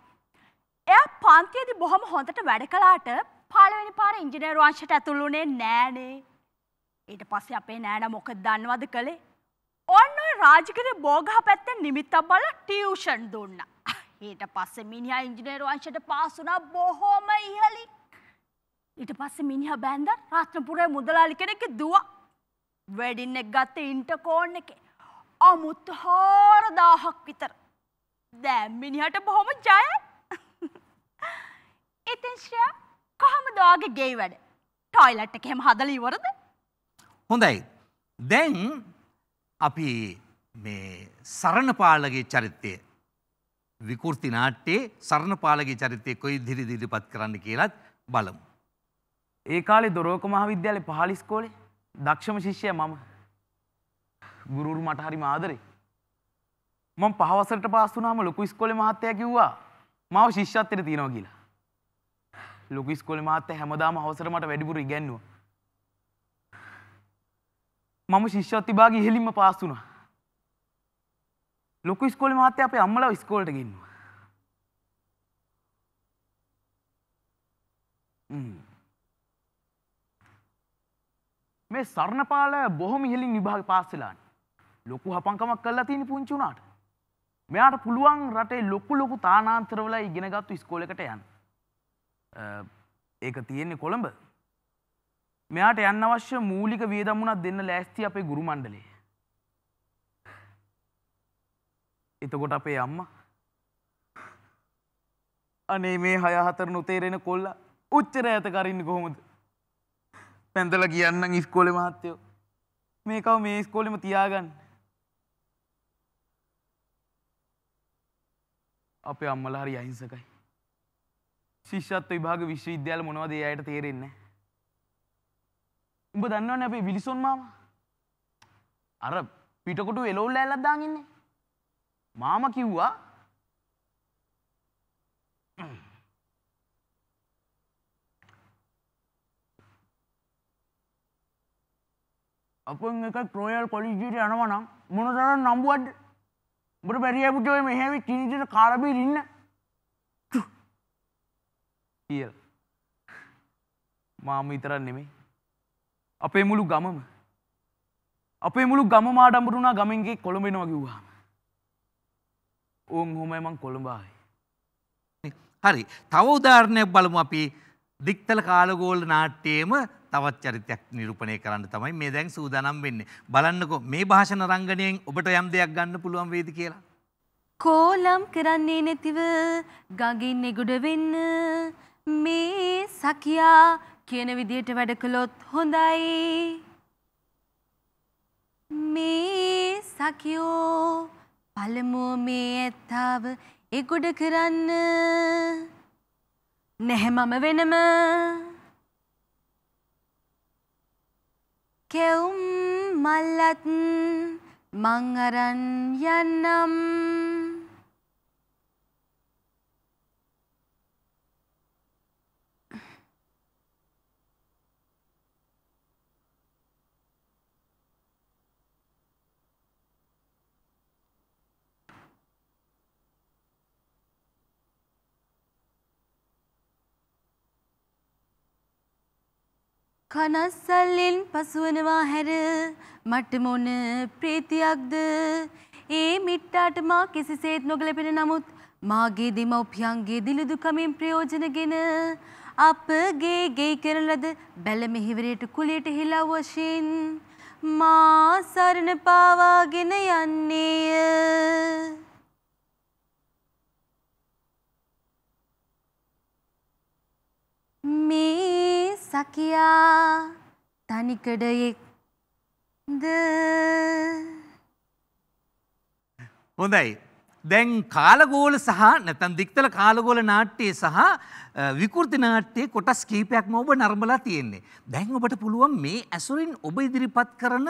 එයා පන්තියේදී බොහොම හොඳට වැඩ කළාට පළවෙනි පාර ඉංජිනේරු අංශයට ඇතුළු වුණේ නෑනේ. ඊට පස්සේ අපේ නෑනා මොකද දන්නවද කළේ? ඔන්න ඔය රාජිකර බෝගහ පැත්තෙන් නිමිත්තක් බලලා ටියුෂන් දුන්නා. ඊට පස්සේ මිනිහා ඉංජිනේරු අංශයට පාස් වුණා බොහොම ඉහළින්. ඊට පස්සේ මිනිහා බැන්දා රත්නපුරේ මුදලාලි කෙනෙක්ගේ දුව. වෙඩින් එක ගත්තේ ඉන්ටර්කෝන් එකේ. අමුත් 4000ක් විතර. දැන් මිනිහට බොහොම ජයයි. ඉතින් ශ්‍රයා කොහමද ඔයාගේ ගේ වැඩ? ටොයිලට් එක එහෙම හදලා ඉවරද? හොඳයි. දැන් අපි මේ සරණපාලගේ චරිතය විකෘති නාට්‍යයේ සරණපාලගේ චරිතය කොයි දිරි දිරිපත් කරන්න කියලත් බලමු. ඒ කාලේ දොරෝක මහාවිද්‍යාලය පහලිස්කෝලේ දක්ෂම ශිෂ්‍යය මම ගුරුරු මට හරි මාදරේ. මම පහවසට පාස්සුනාම ලොකු ස්කොල මහත්තය කිව්වා මාව ශිෂ්‍යත්තර තියෙනවා කියලා. ලොකු ස්කොල මහත්තය හැමදාම හවසර මට වැඩිපුර ඉගැන්නවා. මම ශිෂ්‍යත් විභාගේ ඉහළින්ම පාස් වුණා. ලොකු ඉස්කෝලේ මහත්තයා අපේ අම්මලා ඉස්කෝලට ගෙන්නුවා. මේ සරණපාල බොහොම ඉහළින් විභාගේ පාස් වෙලානේ. ලොකු හපංකමක් කරලා තියෙන පුංචි උනාට. මෙයාට පුළුවන් රටේ ලොකු ලොකු තානාන්තරවල ඉගෙනගත්තු ඉස්කෝලේකට යන්න. ඒක තියෙන්නේ කොළඹ. මෙයාට යන්න අවශ්‍ය මූලික වියදමුණක් දෙන්න ලෑස්ති අපේ ගුරු මණ්ඩලේ. එතකොට අපේ අම්මා අනේ මේ හය හතර නොතේරෙන කොල්ල උච්චර ඇත කරින්න කොහොමද? පැන්දලා කියන්නම් ඉස්කෝලේ මහත්තයෝ. මේකව මේ ඉස්කෝලෙම තියාගන්න. අපේ අම්මලා හරි අහිංසකයි. ශිෂ්‍යත්ව විභාග විශ්වවිද්‍යාල මොනවද ඒ අයට තේරෙන්නේ නැහැ. උඹ දන්නවනේ අපේ විලිසොන් මාමා. අර පිටකොටු එලෝල් ඇල්ලක් දාන් ඉන්නේ. මාමා කිව්වා අපන් එක ක්‍රෝයල් කොලිජියට යනවනම් මොන තරම් නම්බුවක්ද? උඹට බැරිය පුතේ මෙහෙම චීනිට කාරබීර ඉන්න. පියල්. මාම විතරක් නෙමෙයි අපේ මුළු ගමම අපේ මුළු ගම මාඩම්බරුණා ගමන්ගේ කොළඹෙනවා කිව්වාම ඕන් හොමයි මං කොළඹයි හරි තව උදාහරණයක් බලමු අපි දික්තල කාලගෝල නාට්‍යයේම තවත් චරිතයක් නිරූපණය කරන්න තමයි මේ දැන් සූදානම් වෙන්නේ බලන්නකෝ මේ භාෂණ රංගනයෙන් ඔබට යම් දෙයක් ගන්න පුළුවන් වේද කියලා කෝලම් කරන්නේ නැතිව ගගින් නිගුඩ වෙන්න මේ සකියා කියන විදියට වැඩ කළොත් හොඳයි. මේ සකියෝ පළමුව මේ ඇත්තාව එගොඩ කරන්න. නැහැ මම වෙනම. කෙවුම් මල්ලත් මං අරන් යන්නම්. කනස්සල්ලෙන් පසුවනවා හැර මට මොන ප්‍රීතියක්ද ඒ මිට්ටාට මා කිසිසේත් නොගැලපෙන නමුත් මාගේ දෙමව්පියන්ගේ දිලිදුකමින් ප්‍රයෝජනගෙන අපගේ ගෙයි කරන ලද බැල මෙහිවරයට කුලියට හිලා වශයෙන් මා සරණ පාවාගෙන යන්නේය මේ සකියා තනිකඩයෙක්ද හොඳයි දැන් කාලගෝල සහ නැතන් දික්තල කාලගෝල නාට්‍යය සහ විකෘති නාට්‍යයේ කොටස් කීපයක්ම ඔබ නර්මලා තියෙන්නේ. දැන් ඔබට පුළුවන් මේ ඇසුරින් ඔබ ඉදිරිපත් කරන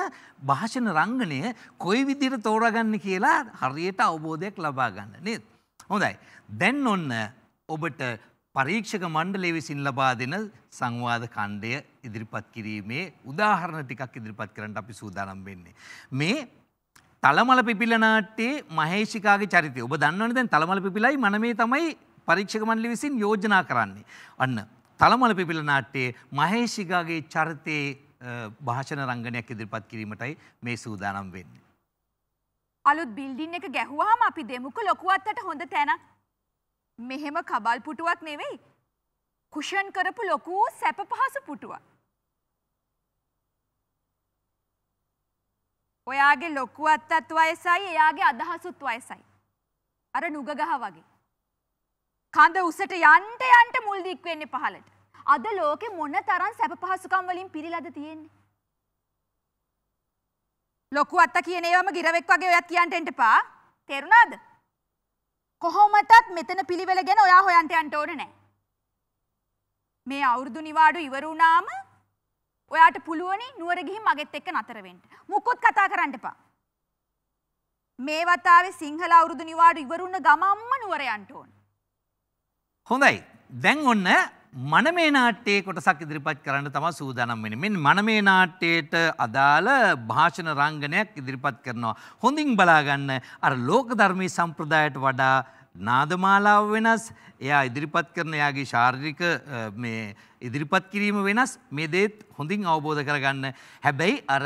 භාෂණ රංගනය කොයි විදිහට තෝරාගන්න කියලා හරියට අවබෝධයක් ලබා ගන්න නේද? හොඳයි. දැන් ඔන්න ඔබට පරීක්ෂක මණ්ඩලය විසින් ලබා දෙන සංවාද කණ්ඩය ඉදිරිපත් කිරීමේ උදාහරණ ටිකක් ඉදිරිපත් කරන්න අපි සූදානම් වෙන්නේ. මේ තලමල පිපිල නාට්‍යයේ මහේෂිකාගේ චරිතය. ඔබ දන්නවනේ දැන් තලමල පිපිලයි මනමේ තමයි පරීක්ෂක මණ්ඩලය විසින් යෝජනා කරන්නේ. අන්න තලමල පිපිල නාට්‍යයේ මහේෂිකාගේ චරිතයේ භාෂණ රංගනයක් ඉදිරිපත් කිරීමටයි මේ සූදානම් වෙන්නේ. අලුත් බිල්ඩින් එක ගැහුවාම අපි දෙමුක ලොකුවත්තට හොඳ තැනක් මෙහෙම කබල් පුටුවක් නෙවෙයි. කුෂන් කරපු ලොකු සැප පහසු පුටුවක්. ඔයාගේ ලොකු අත්තත් වයසයි එයාගේ අදහසුත් වයසයි. අර නුගගහ වගේ. කඳ උසට යන්ට යන්ට මුල් දික් වෙන්නේ පහලට. අද ලෝකෙ මොන තරම් සැප පහසුකම් වලින් පිරිලාද තියෙන්නේ. ලොකු අත්ත කියන ඒවම ගිරවෙක් වගේ ඔයත් කියන්ට එන්ට පා තෙරුණාද? කොහොමටත් මෙතන පිළිවෙල ගැන ඔයා හොයන්ට යන්ට ඕන නෑ. මේ අවුරුදු නිවාඩු ඉවරුණාම ඔයාට පුළුවනි නුවරගිහි මගෙත් එක්ක නතරවෙන්ට. මුකුත් කතා කරන්න එපා. මේ වතාවේ සිංහල අවුරුදු නිවාඩු ඉවරුණ ගමම්ම නුවර යන්ට ඕන. හොඳයි. දැන් ඔන්න මනමේ නාට්‍යයේ කොටසක් ඉදිරිපත් කරන්න තම සූදානම් වෙන. මෙන් මනමේ නාට්‍යයට අදාළ භාෂණ රංගනයක් ඉදිරිපත් කරනවා. හොඳින් බලාගන්න අර ලෝක ධර්මී සම්ප්‍රදායට වඩා නාදමාලාව වෙනස් එයා ඉදිරිපත් කරන එයාගේ ශාර්රික ඉදිරිපත් කිරීම වෙනස් මේ දේත් හොඳින් අවබෝධ කරගන්න හැබැයි අර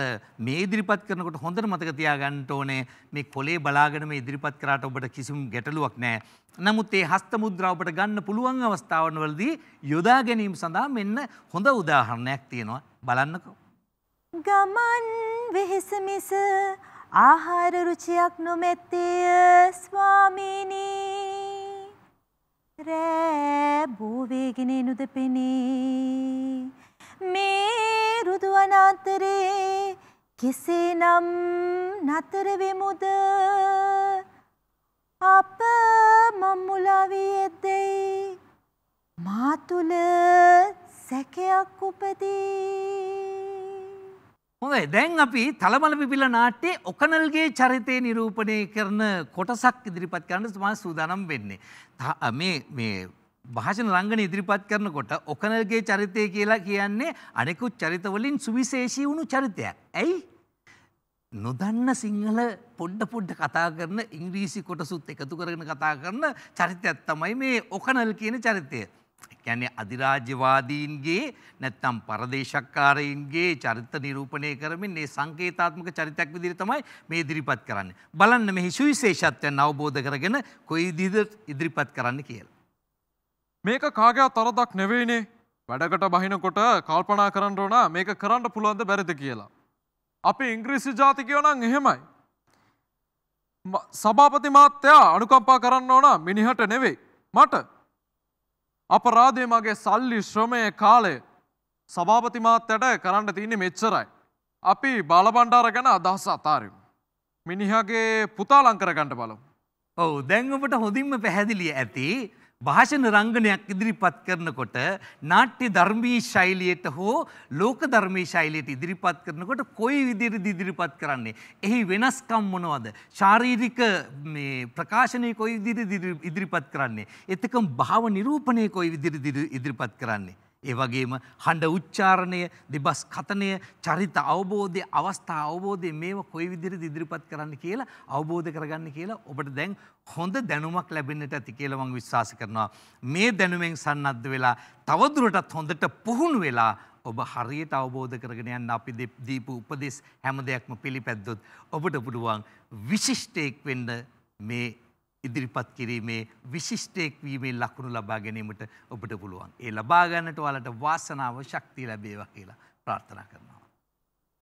මේ ඉදිරිපත් කරනකොට හොඳට මතක තියාගන්නට ඕනේ මේ කොලේ බලාගෙන මේ ඉදිරිපත් කරාට ඔබට කිසිම ගැටලුවක් නැහැ. නමුත් ඒ හස්ත මුද්‍රා ඔබට ගන්න පුළුවන් අවස්ථාවන්වලදී යොදා ගැනීම සඳහා මෙන්න හොඳ උදාහරණයක් තියෙනවා බලන්නකෝ. ගමන් වෙහෙස මිස ආහාර රුචියක් නොමැත්තේය ස්වාමිනී රෑ බෝවේගෙන නුද පෙනේ මේ රුදු අනාතරේ කෙසේනම් නතර වෙමුද අප මම්මුලා වී ඇද්දැයි මා තුළ සැකයක් උපදී හොඳයි දැන් අපි තලමල පිපිල නාට්‍යයේ ඔකනල්ගේ චරිතය නිරූපණය කරන කොටසක් ඉදිරිපත් කරන්න මා සූදානම් වෙන්නේ. මේ මේ භාෂණ රංගන ඉදිරිපත් කරනකොට ඔකනල්ගේ චරිතය කියලා කියන්නේ අනෙකුත් චරිතවලින් සුවිශේෂී වුණු චරිතයක්. ඇයි? නොදන්න සිංහල පොඩ්ඩ පොඩ්ඩ කතා කරන ඉංග්‍රීසි කොටසුත් එකතු කරගෙන කතා කරන චරිතයක් තමයි මේ ඔකනල් කියන චරිතය. කියන්නේ අධිරාජ්‍යවාදීන්ගේ නැත්තම් පරදේශක්කාරයින්ගේ චරිත නිරූපණය කරමින් මේ සංකේතාත්මක චරිතයක් විදිහට තමයි මේ ඉදිරිපත් කරන්නේ. බලන්න මෙහි සුවිශේෂත්වයන් අවබෝධ කරගෙන කොයි විදිහට ඉදිරිපත් කරන්න කියලා. මේක කාගේවත් අරදක් නෙවෙයිනේ. වැඩකට බහිනකොට කල්පනා කරන්න ඕන මේක කරන්න පුළුවන්ද බැරිද කියලා. අපි ඉංග්‍රීසි ජාතිකයෝ නම් එහෙමයි. සභාපති මාත්‍යා අනුකම්පා කරන්න ඕන මිනිහට නෙවෙයි. මට අපරාධය මගේ සල්ලි ශ්‍රමය කාලය සභාපතිමාත්තයට කරන්න තියන්නේ මෙච්චරයි. අපි බලබණ්ඩාර ගැන අදහස අතාරයම්. මිනිහගේ පුතා ලංකරගන්නට බලමු. ඔවු දැන්ඔපට හොඳින්ම පැහැදිලිය ඇති භාෂණ රංගනයක් ඉදිරිපත් කරනකොට නාට්‍ය ධර්මී ශෛලියට හෝ ලෝක ධර්මී ශෛලියට ඉදිරිපත් කරනකොට කොයි විදිහට ඉදිරිපත් කරන්නේ එහි වෙනස්කම් මොනවද ශාරීරික මේ ප්‍රකාශනය කොයි විදිහට ඉදිරිපත් කරන්නේ එතකම් භාව නිරූපණය කොයි විදිහට ඉදිරිපත් කරන්නේ ඒවගේම හඬ උච්චාරණය දෙබස් කතනය චරිත අවබෝධය අවස්ථා අවබෝධය මේ කොයි විදිරි ඉදිරිපත් කරන්න කියලා අවබෝධ කරගන්න කියලා ඔබට දැන් හොඳ දැනුමක් ලැබෙන්නට ඇති කියලවං විශ්වාස කරනවා. මේ දැනුමෙන් සන්නද්ධ වෙලා තවදුරටත් හොඳට පුහුණු වෙලා ඔබ හරියට අවබෝධ කරගෙන යන්න අපි දීපු උපදෙස් හැම දෙයක්ම පිළිපැද්දොත් ඔබට පුළුවන් විශිෂ්ටයෙක් වෙන්න මේ ඉදිරිපත් කිරීමේ විශිෂ්ටයෙක් වීමේ ලකුණු ලබා ගැනීමට ඔබට පුළුවන්. ඒ ලබාගන්නට ඔයාලට වාසනාව ශක්තිය ලැබේවා කියලා ප්‍රාර්ථනා කරනවා.